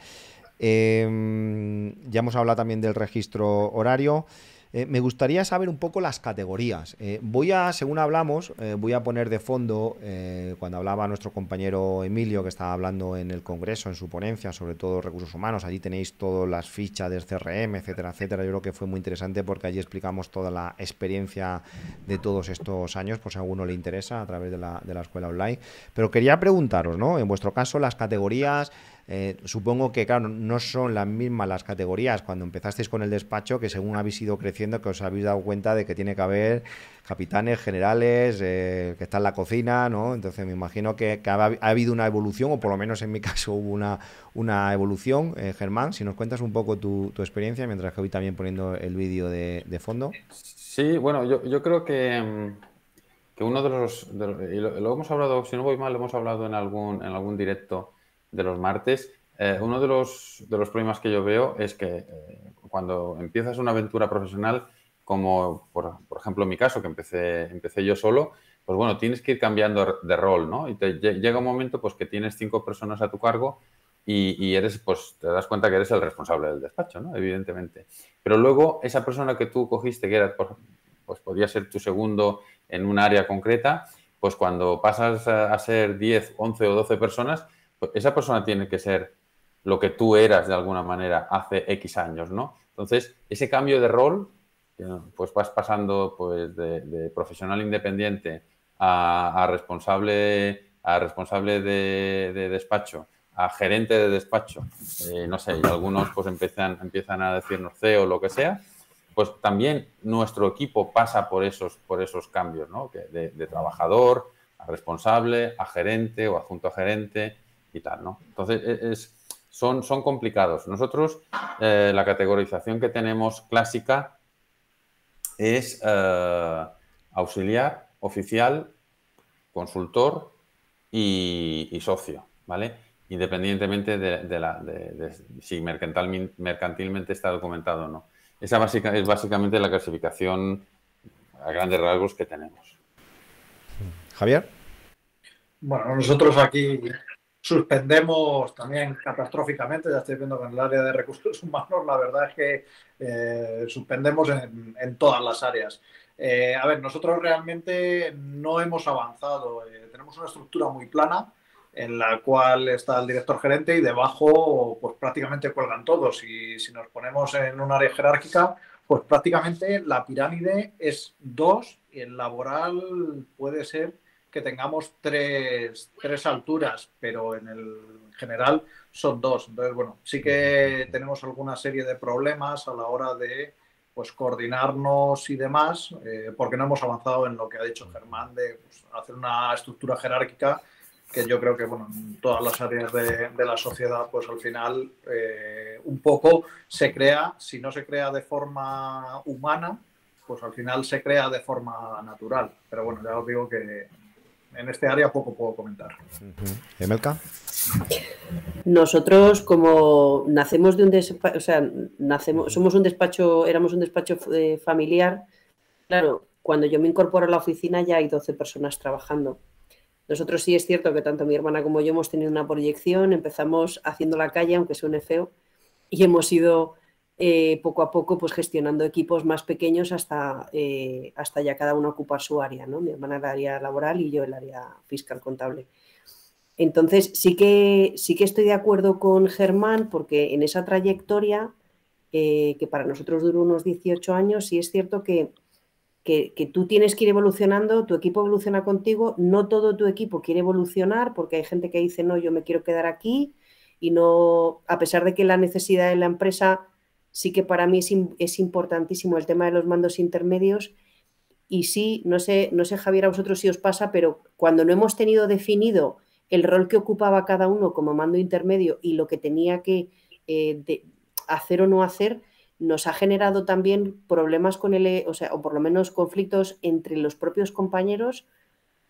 Em, ya hemos hablado también del registro horario. Eh, me gustaría saber un poco las categorías. Eh, voy a, según hablamos, eh, voy a poner de fondo, cuando hablaba nuestro compañero Emilio, que estaba hablando en el Congreso, en su ponencia, sobre todo recursos humanos, allí tenéis todas las fichas del CRM, etcétera, etcétera. Yo creo que fue muy interesante porque allí explicamos toda la experiencia de todos estos años, por si a alguno le interesa, a través de la, de la escuela online. Pero quería preguntaros, ¿no? En vuestro caso, las categorías... Eh, supongo que, claro, no son las mismas las categorías cuando empezasteis con el despacho que según habéis ido creciendo, que os habéis dado cuenta de que tiene que haber capitanes, generales, eh, que está en la cocina, ¿no? Entonces me imagino que, ha, habido una evolución, o por lo menos en mi (laughs) caso hubo una, una evolución. Eh, Germán, si nos cuentas un poco tu, experiencia, mientras que voy también poniendo el vídeo de, fondo. Sí, bueno, yo, creo que que uno de los, y lo, lo, hemos hablado, si no voy mal, lo hemos hablado en algún, en algún directo, de los martes, eh, uno de los, de problemas que yo veo es que eh, cuando empiezas una aventura profesional, como por, ejemplo en mi caso, que empecé, empecé yo solo, pues bueno, tienes que ir cambiando de rol, ¿no? Y llega un momento pues que tienes cinco personas a tu cargo y, eres, pues te das cuenta que eres el responsable del despacho, ¿no? Evidentemente. Pero luego esa persona que tú cogiste, que era, pues podía ser tu segundo en un área concreta, pues cuando pasas a ser 10, 11 o 12 personas, pues esa persona tiene que ser lo que tú eras de alguna manera hace X años, ¿no? Entonces, ese cambio de rol, eh, pues vas pasando pues, de, profesional independiente a, responsable, a responsable de, despacho, a gerente de despacho, eh, no sé, y algunos pues empiezan, empiezan a decirnos CEO o lo que sea, pues también nuestro equipo pasa por esos, por esos cambios, ¿no? De, de trabajador a responsable, a gerente o adjunto a gerente, entonces, e, son, complicados. Nosotros, eh, la categorización que tenemos clásica es eh, auxiliar, oficial, consultor y, socio, ¿vale? Independientemente de, si mercantilmente está documentado o no. Esa es básicamente la clasificación a grandes rasgos que tenemos. Javier. Bueno, nosotros aquí suspendemos también catastróficamente, ya estoy viendo que en el área de recursos humanos la verdad es que eh, suspendemos en, todas las áreas. Eh, a ver, nosotros realmente no hemos avanzado, eh, tenemos una estructura muy plana en la cual está el director gerente y debajo pues prácticamente cuelgan todos y si nos ponemos en un área jerárquica pues prácticamente la pirámide es dos y el laboral puede ser que tengamos tres, tres alturas, pero en el general son dos. Entonces, bueno, sí que tenemos alguna serie de problemas a la hora de pues coordinarnos y demás, eh, porque no hemos avanzado en lo que ha dicho Germán de pues, hacer una estructura jerárquica que yo creo que bueno, en todas las áreas de, la sociedad, pues al final eh, un poco se crea, si no se crea de forma humana, pues al final se crea de forma natural. Pero bueno, ya os digo que en este área poco puedo comentar. ¿Emelka? Nosotros como nacemos de un despacho, o sea, nacemos, somos un despacho, éramos un despacho eh, familiar, claro, cuando yo me incorporo a la oficina ya hay 12 personas trabajando. Nosotros sí es cierto que tanto mi hermana como yo hemos tenido una proyección, empezamos haciendo la calle, aunque un feo, y hemos ido eh, poco a poco pues gestionando equipos más pequeños hasta, eh, hasta ya cada uno ocupa su área, ¿no? Mi hermana el área laboral y yo el área fiscal contable. Entonces sí que, sí que estoy de acuerdo con Germán porque en esa trayectoria, eh, que para nosotros duró unos 18 años, sí es cierto que, que tú tienes que ir evolucionando, tu equipo evoluciona contigo, no todo tu equipo quiere evolucionar porque hay gente que dice, no, yo me quiero quedar aquí y no, a pesar de que la necesidad de la empresa sí que para mí es, importantísimo el tema de los mandos intermedios. Y sí, no sé, no sé, Javier, a vosotros si os pasa, pero cuando no hemos tenido definido el rol que ocupaba cada uno como mando intermedio y lo que tenía que eh, hacer o no hacer, nos ha generado también problemas con el, o sea, o por lo menos conflictos entre los propios compañeros,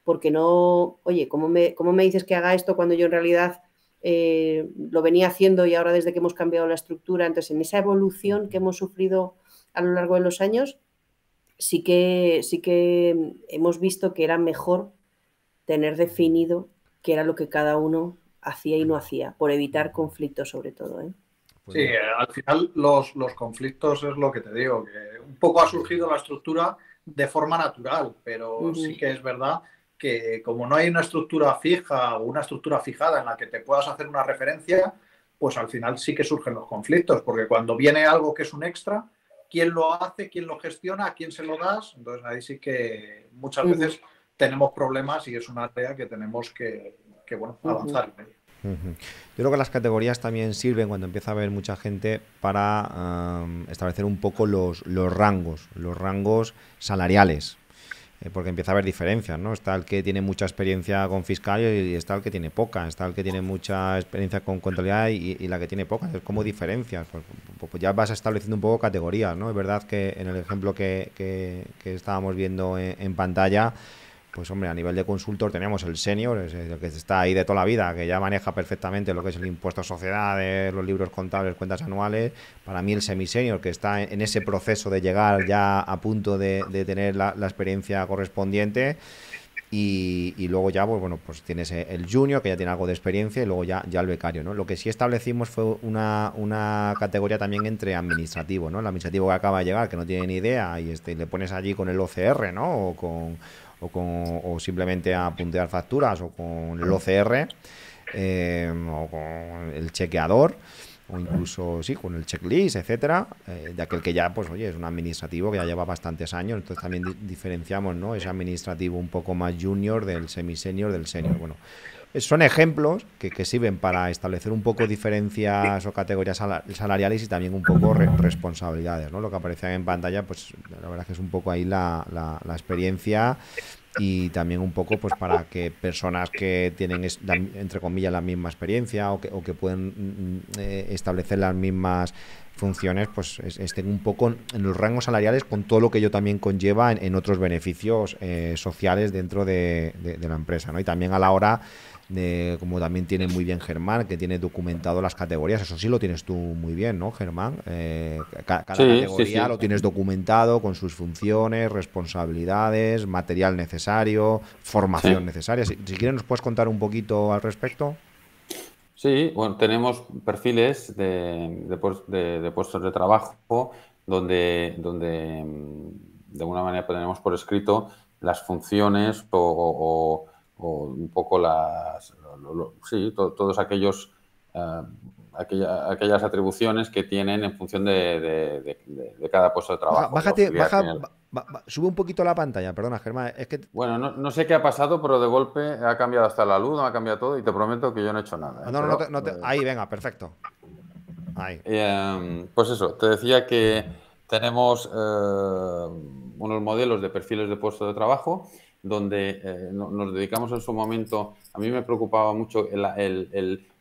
porque no, oye, ¿cómo cómo me dices que haga esto cuando yo en realidad eh, lo venía haciendo y ahora desde que hemos cambiado la estructura, entonces en esa evolución que hemos sufrido a lo largo de los años, sí que, sí que hemos visto que era mejor tener definido qué era lo que cada uno hacía y no hacía, por evitar conflictos sobre todo. ¿eh? Pues sí, al final los, conflictos es lo que te digo, que un poco ha surgido la estructura de forma natural, pero sí que es verdad que como no hay una estructura fija o una estructura fijada en la que te puedas hacer una referencia, pues al final sí que surgen los conflictos, porque cuando viene algo que es un extra, ¿quién lo hace? ¿Quién lo gestiona? ¿A quién se lo das? Entonces ahí sí que muchas veces tenemos problemas y es una tarea que tenemos que, bueno, avanzar. Yo creo que las categorías también sirven cuando empieza a haber mucha gente para ah, establecer un poco los, los rangos, los rangos salariales, eh, porque empieza a haber diferencias, ¿no? Está el que tiene mucha experiencia con fiscal y está el que tiene poca, está el que tiene mucha experiencia con contabilidad y, la que tiene poca. Es como diferencias, pues, pues, pues, ya vas estableciendo un poco categorías, ¿no? Es verdad que en el ejemplo que, que, estábamos viendo en pantalla, pues hombre, a nivel de consultor tenemos el senior, el que está ahí de toda la vida, que ya maneja perfectamente lo que es el impuesto a sociedades, los libros contables, cuentas anuales. Para mí el semisenior, que está en ese proceso de llegar ya a punto de, tener la, experiencia correspondiente. Y, luego ya, pues bueno, pues tienes el junior que ya tiene algo de experiencia y luego ya, ya el becario, ¿no? Lo que sí establecimos fue una, una categoría también entre administrativo, ¿no? El administrativo que acaba de llegar, que no tiene ni idea y este, le pones allí con el OCR, ¿no? O con, o, con, o simplemente a puntear facturas o con el OCR eh, o con el chequeador o incluso sí con el checklist, etcétera, eh, de aquel que ya pues oye es un administrativo que ya lleva bastantes años, entonces también diferenciamos no ese administrativo un poco más junior del semi del senior. Bueno, eh, son ejemplos que, sirven para establecer un poco diferencias o categorías salariales y también un poco responsabilidades, ¿no? Lo que aparece en pantalla, pues la verdad es que es un poco ahí la, experiencia y también un poco pues para que personas que tienen entre comillas la misma experiencia o que, pueden mm, eh, establecer las mismas funciones pues estén un poco en los rangos salariales con todo lo que ello también conlleva en, otros beneficios eh, sociales dentro de, de, la empresa ¿no? y también a la hora como también tiene muy bien Germán, que tiene documentado las categorías, eso sí lo tienes tú muy bien, ¿no, Germán? Eh, cada categoría lo tienes documentado con sus funciones, responsabilidades, material necesario, formación necesaria. Si, quieres, ¿nos puedes contar un poquito al respecto? Sí, bueno, tenemos perfiles de, pues-, puestos de trabajo donde, donde mm, de alguna manera tenemos por escrito las funciones o o un poco las, sí, todos aquellos, eh, aquellas atribuciones que tienen en función de, cada puesto de trabajo. bájate, baja, sube un poquito la pantalla, perdona, Germán. Es que... Bueno, no, no, sé qué ha pasado, pero de golpe ha cambiado hasta la luz, ha cambiado todo y te prometo que yo no he hecho nada. ¿eh? Eh, ahí, venga, perfecto. Em, pues eso, te decía que tenemos unos modelos de perfiles de puesto de trabajo donde eh, nos dedicamos en su momento, a mí me preocupaba mucho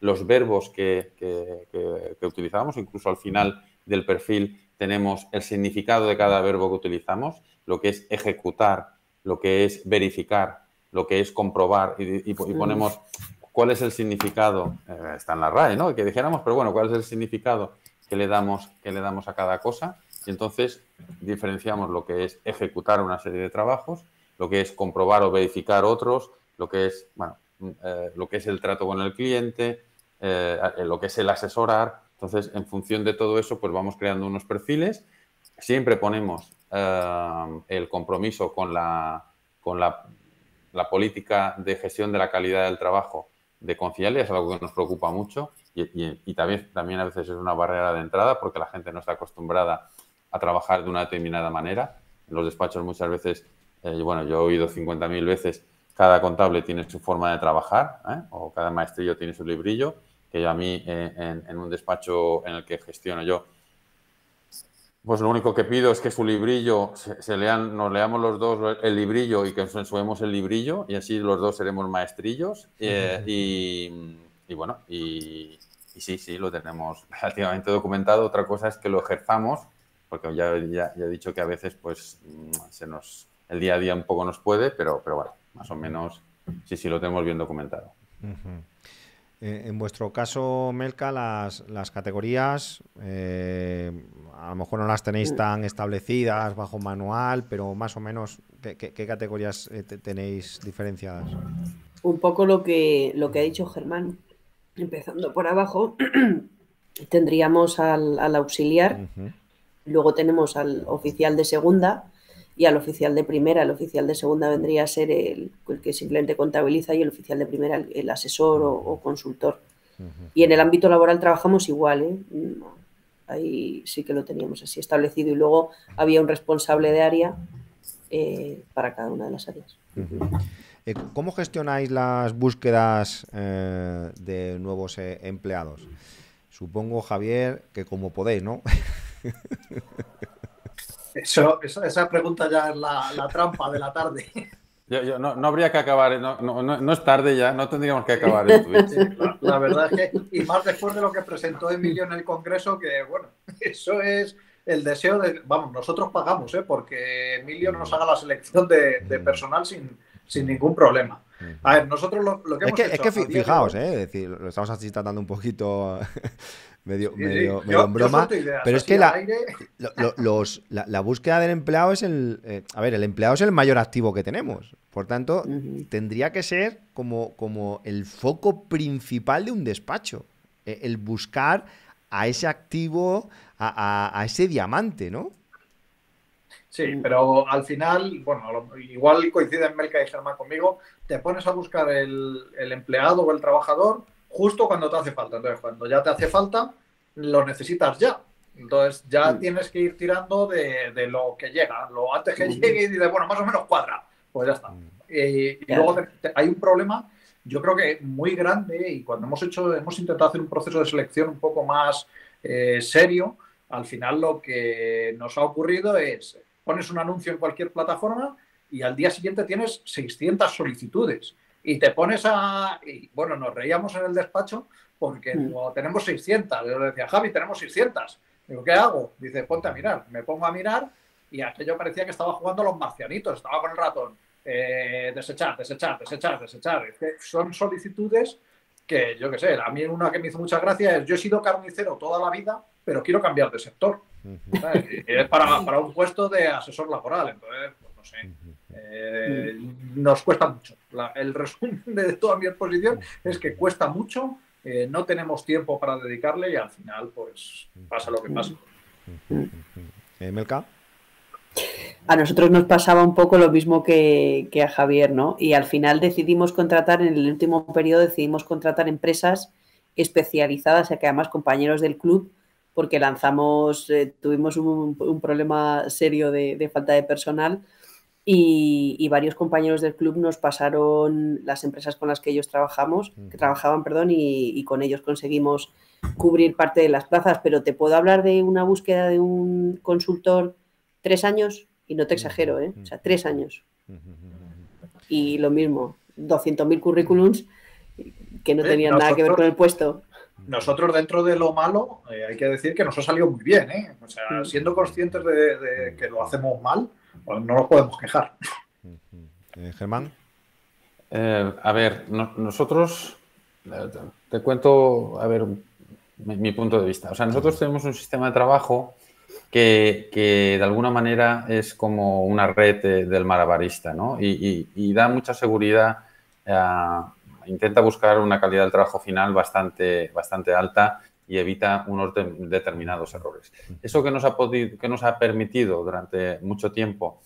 los verbos que, utilizábamos, incluso al final del perfil tenemos el significado de cada verbo que utilizamos, lo que es ejecutar, lo que es verificar, lo que es comprobar, y, ponemos cuál es el significado, eh, está en la RAE, ¿no? Que dijéramos, pero bueno, cuál es el significado que le damos, que le damos a cada cosa, y entonces diferenciamos lo que es ejecutar una serie de trabajos, lo que es comprobar o verificar otros, lo que es, mm, eh, lo que es el trato con el cliente, eh, lo que es el asesorar. Entonces, en función de todo eso, pues vamos creando unos perfiles. Siempre ponemos eh, el compromiso con, la, con la, política de gestión de la calidad del trabajo de Concialia, es algo que nos preocupa mucho y, y también a veces es una barrera de entrada porque la gente no está acostumbrada a trabajar de una determinada manera. En los despachos muchas veces eh, bueno, yo he oído 50.000 veces, cada contable tiene su forma de trabajar, ¿eh? o cada maestrillo tiene su librillo, que yo a mí eh, en, un despacho en el que gestiono yo, pues lo único que pido es que su librillo, se, lean, nos leamos los dos el librillo y que subamos el librillo, y así los dos seremos maestrillos. y, bueno, y, sí, sí, lo tenemos (laughs) relativamente documentado. Otra cosa es que lo ejerzamos, porque ya, ya he dicho que a veces pues mm, se nos el día a día un poco nos puede, pero, pero bueno, más o menos sí, sí lo tenemos bien documentado. Eh, en vuestro caso, Melka, las, las categorías eh, a lo mejor no las tenéis mm. tan establecidas bajo manual, pero más o menos, ¿qué, categorías eh, tenéis diferenciadas? Un poco lo que, lo que ha dicho Germán. Empezando por abajo, (clears throat) tendríamos al, auxiliar, luego tenemos al oficial de segunda, y al oficial de primera. El oficial de segunda vendría a ser el, que simplemente contabiliza y el oficial de primera el, asesor o, consultor. Y en el ámbito laboral trabajamos igual, ¿eh? ahí sí que lo teníamos así establecido y luego había un responsable de área eh, para cada una de las áreas. Eh, ¿Cómo gestionáis las búsquedas de nuevos empleados? Supongo, Javier, que como podéis, ¿no? (laughs) Eso, esa pregunta ya es la, trampa de la tarde. no, habría que acabar, no, no, no, es tarde ya, no tendríamos que acabar el la, verdad es que, y más después de lo que presentó Emilio en el Congreso, que bueno, eso es el deseo de, vamos, nosotros pagamos, ¿eh? porque Emilio nos haga la selección de, personal sin ningún problema. A ver, nosotros lo, que es hemos que, Es que fijaos, eh, decir, lo estamos así tratando un poquito (laughs) medio, en broma. pero es que la, búsqueda del empleado es el. Eh, a ver, el empleado es el mayor activo que tenemos. Por tanto, tendría que ser como, como el foco principal de un despacho. Eh, el buscar a ese activo, a ese diamante, ¿no? Sí, mm. pero al final, bueno, igual coinciden Melka y Germán conmigo, te pones a buscar el, empleado o el trabajador justo cuando te hace falta. Entonces, cuando ya te hace falta, lo necesitas ya. Entonces, ya mm. tienes que ir tirando de, lo que llega. Lo antes que mm. llegue y dices, bueno, más o menos cuadra. Pues ya está. Y, luego hay un problema, yo creo que muy grande, y cuando hemos hecho, hemos intentado hacer un proceso de selección un poco más eh, serio, al final lo que nos ha ocurrido es pones un anuncio en cualquier plataforma y al día siguiente tienes 600 solicitudes. Y te pones a... bueno, nos reíamos en el despacho porque mm. tenemos 600. Yo le decía, Javi, tenemos 600. Digo, ¿qué hago? Dice, ponte a mirar. Me pongo a mirar y aquello parecía que estaba jugando a los marcianitos, estaba con el ratón. Eh, desechar, desechar, desechar, desechar. son solicitudes que, yo qué sé, a mí una que me hizo mucha gracia es, yo he sido carnicero toda la vida, pero quiero cambiar de sector para, un puesto de asesor laboral, entonces, pues no sé. Eh, nos cuesta mucho. el resumen de toda mi exposición es que cuesta mucho, eh, no tenemos tiempo para dedicarle y al final, pues pasa lo que pasa. Eh, Melka. A nosotros nos pasaba un poco lo mismo que, a Javier, ¿no? Y al final decidimos contratar, en el último periodo decidimos contratar empresas especializadas, que además compañeros del club porque lanzamos, eh, tuvimos un, problema serio de, falta de personal y, varios compañeros del club nos pasaron las empresas con las que ellos trabajamos, que trabajaban, perdón, y, con ellos conseguimos cubrir parte de las plazas. Pero te puedo hablar de una búsqueda de un consultor tres años, y no te exagero, ¿eh? tres años. Y lo mismo, 200.000 currículums que no eh, tenían nada que ver con el puesto nosotros dentro de lo malo, eh, hay que decir que nos ha salido muy bien, ¿eh? siendo conscientes de, que lo hacemos mal, pues no nos podemos quejar. Eh, Germán. Eh, a ver, nosotros, te, cuento, a ver, mi, punto de vista. O sea, nosotros tenemos un sistema de trabajo que, de alguna manera es como una red del marabarista, ¿no? y da mucha seguridad a intenta buscar una calidad del trabajo final bastante, bastante alta y evita unos determinados errores. Eso que nos ha, podido, que nos ha permitido durante mucho tiempo,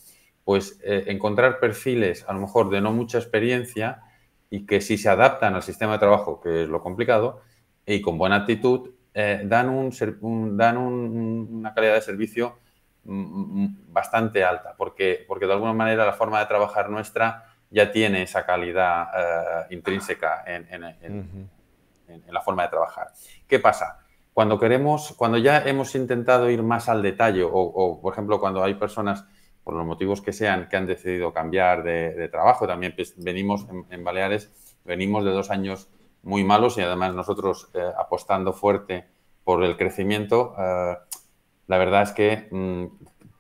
pues eh, encontrar perfiles a lo mejor de no mucha experiencia y que si se adaptan al sistema de trabajo, que es lo complicado, y con buena actitud, eh, dan, una calidad de servicio mm, mm, bastante alta, porque, porque de alguna manera la forma de trabajar nuestra ya tiene esa calidad eh, intrínseca en, la forma de trabajar. ¿Qué pasa? Cuando queremos, cuando ya hemos intentado ir más al detalle, o, por ejemplo, cuando hay personas, por los motivos que sean, que han decidido cambiar de, trabajo, también pues, venimos en, Baleares, venimos de dos años muy malos y además nosotros eh, apostando fuerte por el crecimiento, eh, la verdad es que mm,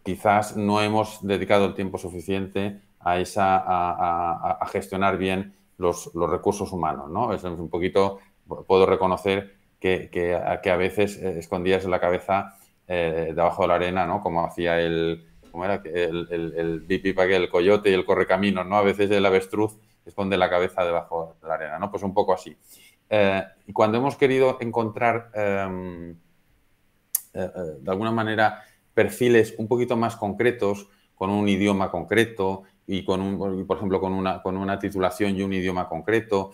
quizás no hemos dedicado el tiempo suficiente a, esa, a, gestionar bien los, recursos humanos. ¿no? Es un poquito, puedo reconocer que, a veces eh, escondías la cabeza eh, debajo de la arena, ¿no? como hacía el, ¿cómo era? El, el, el el coyote y el correcamino, ¿no? A veces el avestruz esconde la cabeza debajo de la arena, ¿no? Pues un poco así. Eh, y cuando hemos querido encontrar, em, de alguna manera, perfiles un poquito más concretos, con un idioma concreto, y con un, por ejemplo, con una, con una titulación y un idioma concreto.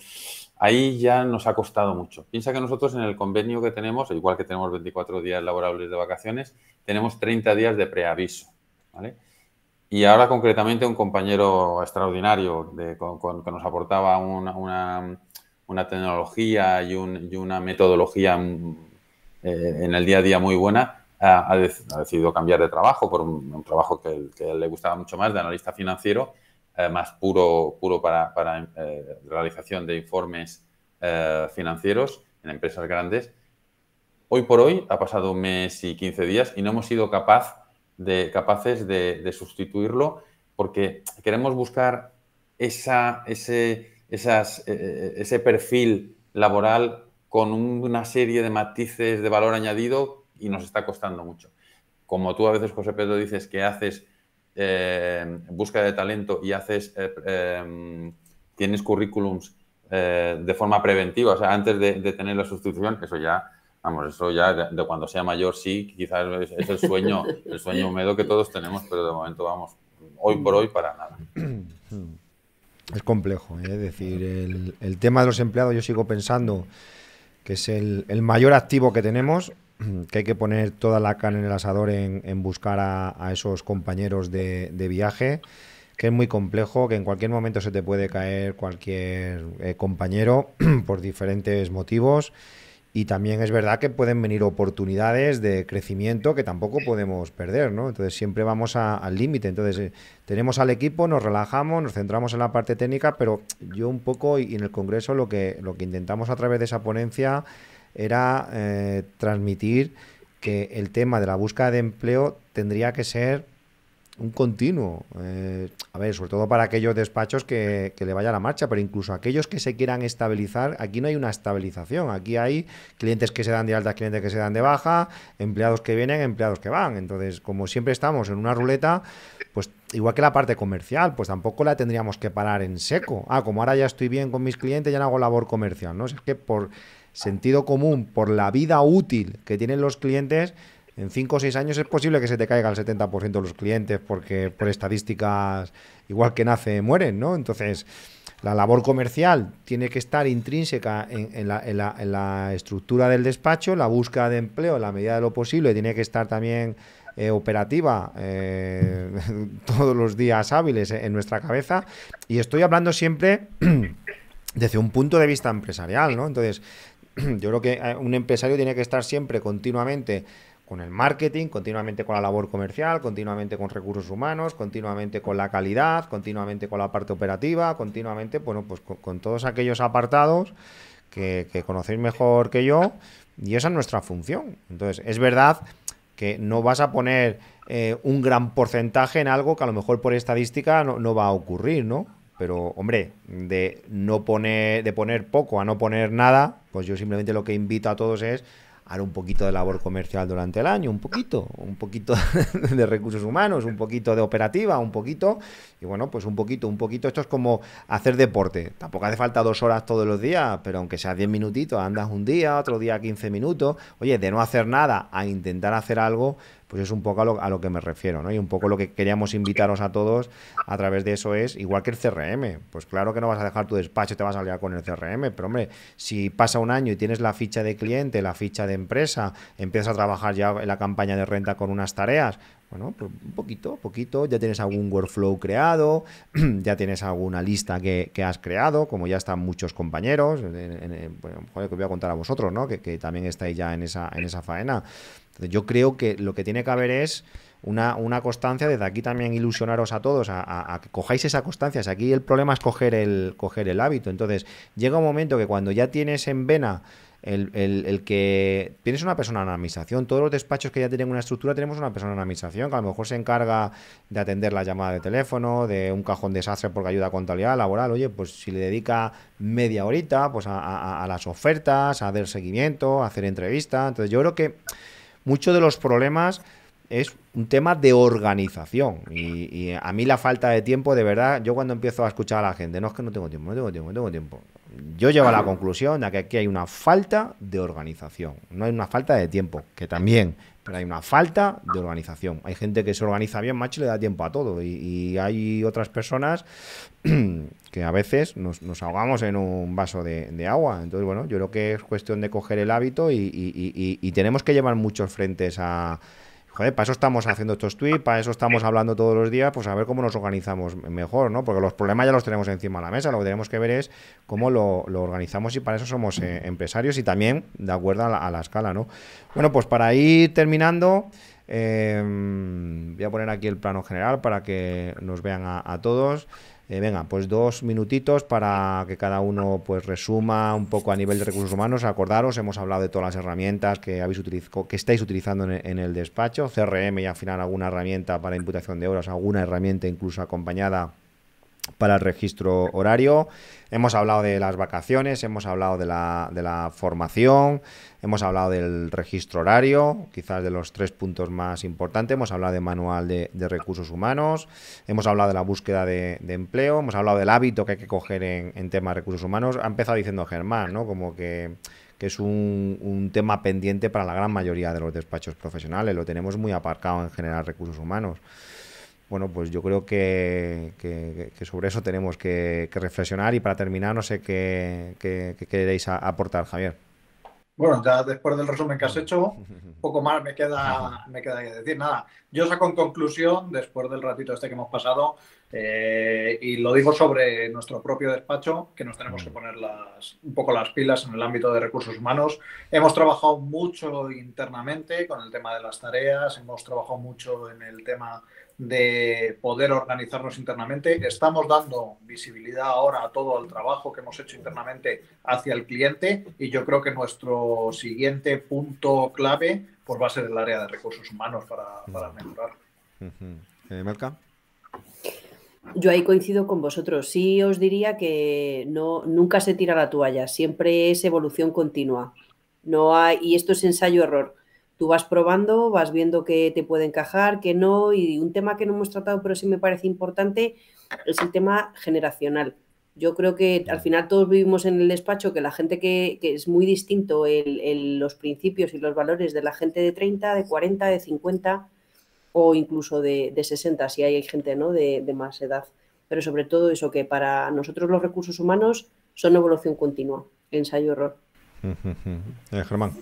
Ahí ya nos ha costado mucho. Piensa que nosotros en el convenio que tenemos, igual que tenemos 24 días laborables de vacaciones, tenemos 30 días de preaviso. ¿vale? Y ahora concretamente un compañero extraordinario que nos aportaba una, una, tecnología y, una metodología mm, eh, en el día a día muy buena, ha, decidido cambiar de trabajo por un, trabajo que, le gustaba mucho más, de analista financiero, eh, más puro, puro para, eh, realización de informes eh, financieros en empresas grandes. Hoy por hoy ha pasado un mes y 15 días y no hemos sido capaz de, capaces de, sustituirlo porque queremos buscar esa, ese, ese perfil laboral con una serie de matices de valor añadido y nos está costando mucho. Como tú a veces, José Pedro, dices que haces eh, búsqueda de talento y haces, eh, eh, tienes currículums de forma preventiva, o sea, antes de, tener la sustitución, eso ya vamos, eso ya de, cuando sea mayor sí, quizás es, el sueño, (laughs) el sueño húmedo que todos tenemos, pero de momento vamos, hoy por hoy para nada. Es complejo, es decir, el, tema de los empleados yo sigo pensando que es el mayor activo que tenemos (clears throat) que hay que poner toda la carne en el asador en, buscar a, esos compañeros de, viaje, que es muy complejo, que en cualquier momento se te puede caer cualquier eh, compañero (clears throat) por diferentes motivos. Y también es verdad que pueden venir oportunidades de crecimiento que tampoco podemos perder, ¿no? Entonces siempre vamos al límite. Entonces eh, tenemos al equipo, nos relajamos, nos centramos en la parte técnica, pero yo un poco y, en el Congreso lo lo que intentamos a través de esa ponencia era eh, transmitir que el tema de la búsqueda de empleo tendría que ser un continuo. Eh, a ver, sobre todo para aquellos despachos que, le vaya la marcha, pero incluso aquellos que se quieran estabilizar, aquí no hay una estabilización. Aquí hay clientes que se dan de alta, clientes que se dan de baja, empleados que vienen, empleados que van. Entonces, como siempre estamos en una ruleta, pues igual que la parte comercial, pues tampoco la tendríamos que parar en seco. Ah, como ahora ya estoy bien con mis clientes, ya no hago labor comercial, ¿no? es que por sentido común, por la vida útil que tienen los clientes, en 5 o 6 años es posible que se te caiga el 70% de los clientes porque por estadísticas, igual que nace, mueren, ¿no? Entonces, la labor comercial tiene que estar intrínseca en, la, estructura del despacho, la búsqueda de empleo en la medida de lo posible tiene que estar también eh, operativa eh, (laughs) todos los días hábiles en nuestra cabeza. Y estoy hablando siempre... (clears throat) desde un punto de vista empresarial, ¿no? Entonces, (clears throat) yo creo que eh, un empresario tiene que estar siempre continuamente con el marketing, continuamente con la labor comercial, continuamente con recursos humanos, continuamente con la calidad, continuamente con la parte operativa, continuamente, bueno, pues con, todos aquellos apartados que, conocéis mejor que yo, y esa es nuestra función. Entonces, es verdad que no vas a poner eh, un gran porcentaje en algo que a lo mejor por estadística no va a ocurrir, ¿no? Pero, hombre, de no poner, de poner poco a no poner nada, pues yo simplemente lo que invito a todos es hacer un poquito de labor comercial durante el año, un poquito, un poquito (laughs) de recursos humanos, un poquito de operativa, un poquito, y bueno, pues un poquito, un poquito, esto es como hacer deporte, tampoco hace falta dos horas todos los días, pero aunque sea diez minutitos, andas un día, otro día quince minutos, oye, de no hacer nada a intentar hacer algo, pues es un poco a lo, que me refiero, ¿no? Y un poco lo que queríamos invitaros a todos a través de eso es, igual que el CRM, pues claro que no vas a dejar tu despacho, te vas a liar con el CRM, pero hombre, si pasa un año y tienes la ficha de cliente, la ficha de empresa, empiezas a trabajar ya en la campaña de renta con unas tareas, bueno, pues un poquito, poquito, ya tienes algún workflow creado, (clears throat) ya tienes alguna lista que, que has creado, como ya están muchos compañeros, bueno, joder, que voy a contar a vosotros, ¿no? Que, que también estáis ya en esa, en esa faena yo creo que lo que tiene que haber es una, constancia, desde aquí también ilusionaros a todos, a, que cojáis esa constancia. Si aquí el problema es coger el, el hábito. Entonces, llega un momento que cuando ya tienes en vena el, que tienes una persona en administración, todos los despachos que ya tienen una estructura tenemos una persona en administración que a lo mejor se encarga de atender la llamada de teléfono, de un cajón desastre porque ayuda a contabilidad laboral, oye, pues si le dedica media horita pues a, a las ofertas, a hacer seguimiento, a hacer entrevista, entonces yo creo que muchos de los problemas es un tema de organización. Y, a mí la falta de tiempo, de verdad, yo cuando empiezo a escuchar a la gente, no es que no tengo tiempo, no tengo tiempo, no tengo tiempo. Yo llego a la conclusión de que aquí hay una falta de organización, no hay una falta de tiempo, que también pero hay una falta de organización. Hay gente que se organiza bien, macho, le da tiempo a todo. Y, hay otras personas (clears throat) que a veces nos, ahogamos en un vaso de, agua. Entonces, bueno, yo creo que es cuestión de coger el hábito y tenemos que llevar muchos frentes a joder, para eso estamos ah. haciendo estos tweets, para eso estamos hablando todos los días, pues a ver cómo nos organizamos mejor, ¿no? Porque los problemas ya los tenemos encima de la mesa, lo que tenemos que ver es cómo lo, organizamos y para eso somos eh, empresarios y también de acuerdo a la, escala, ¿no? Bueno, pues para ir terminando, em, voy a poner aquí el plano general para que nos vean a todos. Eh, venga, pues dos minutitos para que cada uno pues resuma un poco a nivel de recursos humanos. Acordaros, hemos hablado de todas las herramientas que habéis que estáis utilizando en, en, el despacho, CRM y al final alguna herramienta para imputación de horas, alguna herramienta incluso acompañada para el registro horario. Hemos hablado de las vacaciones, hemos hablado de la, formación, hemos hablado del registro horario, quizás de los tres puntos más importantes, hemos hablado de manual de, recursos humanos, hemos hablado de la búsqueda de, empleo, hemos hablado del hábito que hay que coger en, temas de recursos humanos. Ha empezado diciendo Germán, ¿no? Como que es un, un, tema pendiente para la gran mayoría de los despachos profesionales. Lo tenemos muy aparcado en general recursos humanos bueno, pues yo creo que, sobre eso tenemos que, reflexionar y para terminar, no sé qué, queréis aportar, Javier. Bueno, ya después del resumen que has hecho, (laughs) poco más me queda, me queda que decir. Nada, yo saco en conclusión, después del ratito este que hemos pasado, eh, y lo digo sobre nuestro propio despacho, que nos tenemos que poner las, un poco las pilas en el ámbito de recursos humanos. Hemos trabajado mucho internamente con el tema de las tareas, hemos trabajado mucho en el tema de poder organizarnos internamente. Estamos dando visibilidad ahora a todo el trabajo que hemos hecho internamente hacia el cliente y yo creo que nuestro siguiente punto clave por pues, va a ser el área de recursos humanos para, para mejorar. Eh, yo ahí coincido con vosotros. Sí os diría que no, nunca se tira la toalla, siempre es evolución continua. No hay, y esto es ensayo-error tú vas probando, vas viendo qué te puede encajar, qué no, y un tema que no hemos tratado, pero sí me parece importante, es el tema generacional. Yo creo que al final todos vivimos en el despacho que la gente que, es muy distinto en los principios y los valores de la gente de 30, de 40, de 50 o incluso de, 60, si hay, gente ¿no? de, de más edad. Pero sobre todo eso, que para nosotros los recursos humanos son evolución continua, ensayo-error. Eh, Germán.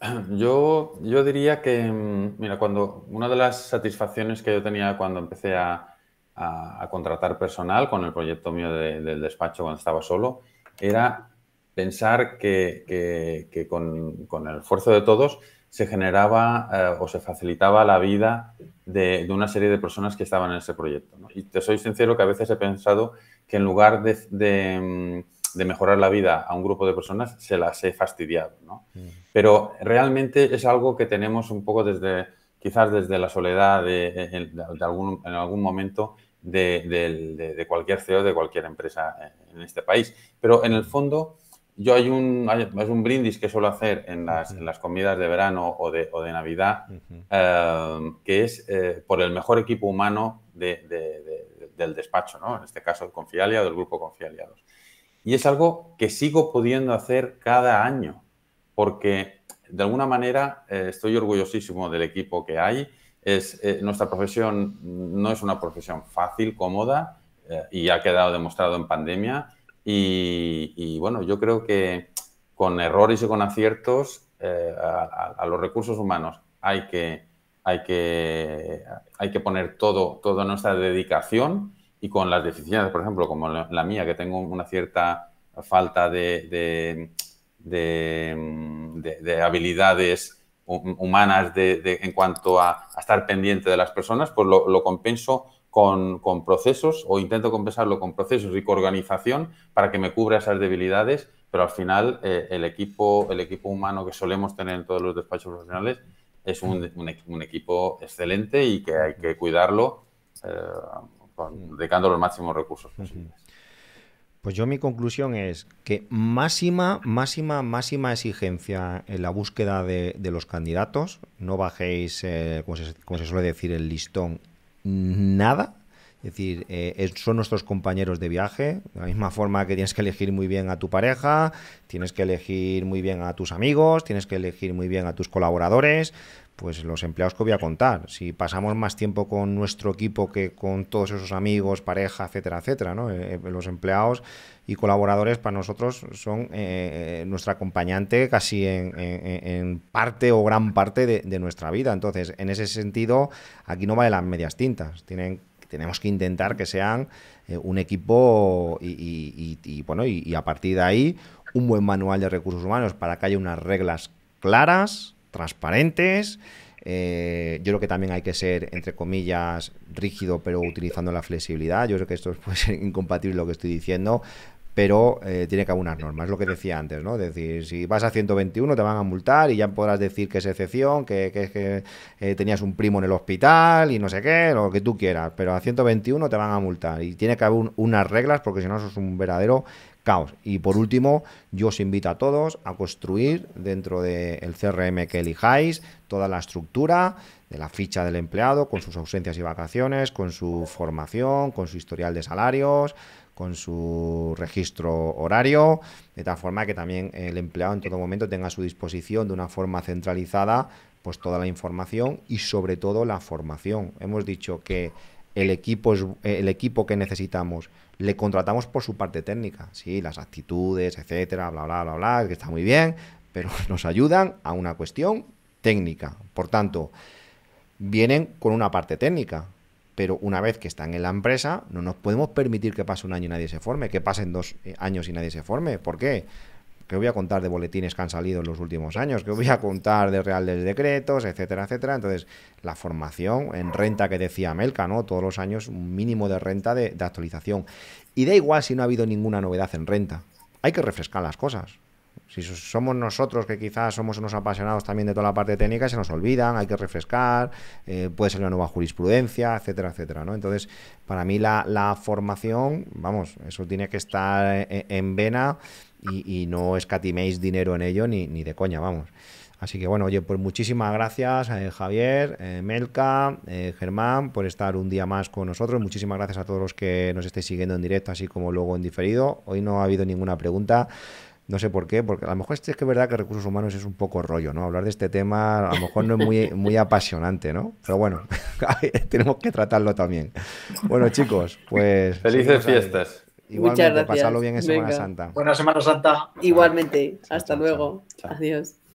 (clears throat) Yo, yo diría que, mm, mira, cuando una de las satisfacciones que yo tenía cuando empecé a, contratar personal con el proyecto mío del despacho cuando estaba solo, era pensar que, con, con, el esfuerzo de todos se generaba eh, o se facilitaba la vida de, una serie de personas que estaban en ese proyecto. Y te soy sincero que a veces he pensado que en lugar de mm, de mejorar la vida a un grupo de personas, se las he fastidiado, ¿no? Mm. Pero realmente es algo que tenemos un poco desde, quizás desde la soledad de, algún, en algún momento de, cualquier CEO, de cualquier empresa en este país. Pero en el fondo, yo hay un, es un brindis que suelo hacer en las, comidas de verano o de, Navidad, eh, que es eh, por el mejor equipo humano del despacho, ¿no? En este caso, Confialia o del grupo Confialiados. Y es algo que sigo pudiendo hacer cada año, porque de alguna manera eh, estoy orgullosísimo del equipo que hay. Es, eh, nuestra profesión no es una profesión fácil, cómoda, eh, y ha quedado demostrado en pandemia. Y, bueno, yo creo que con errores y con aciertos a, a, los recursos humanos hay que, hay que, hay que poner todo, toda nuestra dedicación y con las deficiencias, por ejemplo, como la, mía, que tengo una cierta falta de, habilidades humanas en cuanto a, estar pendiente de las personas, pues lo, compenso con, procesos o intento compensarlo con procesos y con organización para que me cubra esas debilidades, pero al final eh, el, equipo, el equipo humano que solemos tener en todos los despachos profesionales es un, equipo excelente y que hay que cuidarlo. Eh, Mm. dedicando los máximos recursos Pues yo mi conclusión es que máxima, máxima, máxima exigencia en la búsqueda de, los candidatos. No bajéis, eh, como, se, suele decir, el listón nada. Es decir, eh, son nuestros compañeros de viaje. De la misma forma que tienes que elegir muy bien a tu pareja, tienes que elegir muy bien a tus amigos, tienes que elegir muy bien a tus colaboradores pues los empleados que voy a contar. Si pasamos más tiempo con nuestro equipo que con todos esos amigos, pareja, etcétera, etcétera, eh, eh, los empleados y colaboradores para nosotros son eh, nuestra acompañante casi en, parte o gran parte de, nuestra vida. Entonces, en ese sentido, aquí no vale las medias tintas. tenemos que intentar que sean un equipo y bueno, y a partir de ahí un buen manual de recursos humanos para que haya unas reglas claras, transparentes. Eh, yo creo que también hay que ser, entre comillas, rígido, pero utilizando la flexibilidad. Yo creo que esto (laughs) puede ser incompatible lo que estoy diciendo, pero eh, tiene que haber unas normas, es lo que decía antes, ¿no? Es decir, si vas a 121 te van a multar y ya podrás decir que es excepción, que, eh, tenías un primo en el hospital y no sé qué, lo que tú quieras, pero a 121 te van a multar y tiene que haber unas reglas porque si no, eso es un verdadero y por último, yo os invito a todos a construir dentro del CRM que elijáis toda la estructura de la ficha del empleado, con sus ausencias y vacaciones, con su formación, con su historial de salarios, con su registro horario, de tal forma que también el empleado en todo momento tenga a su disposición de una forma centralizada pues toda la información y sobre todo la formación. Hemos dicho que el equipo, es, el equipo que necesitamos. Le contratamos por su parte técnica, sí, las actitudes, etcétera, bla, bla, bla, bla, que está muy bien, pero (laughs) nos ayudan a una cuestión técnica. Por tanto, vienen con una parte técnica, pero una vez que están en la empresa, no nos podemos permitir que pase un año y nadie se forme, que pasen dos eh, años y nadie se forme. ¿Por qué? que voy a contar de boletines que han salido en los últimos años, que voy a contar de reales decretos, etcétera, etcétera. Entonces, la formación en renta que decía Melka, ¿no? Todos los años un mínimo de renta de, actualización. Y da igual si no ha habido ninguna novedad en renta. Hay que refrescar las cosas. Si somos nosotros que quizás somos unos apasionados también de toda la parte técnica, se nos olvidan, hay que refrescar, eh, puede ser una nueva jurisprudencia, etcétera, etcétera. ¿no? Entonces, para mí la, formación, vamos, eso tiene que estar eh, en vena y, no escatiméis dinero en ello ni, ni de coña, vamos. Así que bueno, oye, pues muchísimas gracias a eh, Javier, eh, Melka, eh, Germán por estar un día más con nosotros. Muchísimas gracias a todos los que nos estéis siguiendo en directo, así como luego en diferido. Hoy no ha habido ninguna pregunta. No sé por qué, porque a lo mejor es que es verdad que recursos humanos es un poco rollo, ¿no? Hablar de este tema a lo mejor no es muy, (laughs) apasionante, ¿no? Pero bueno, (laughs) tenemos que tratarlo también. Bueno, chicos, pues. Felices fiestas. Igualmente, Muchas gracias. bien en Semana Santa. Buena Semana Santa. Igualmente. Hasta luego. Adiós.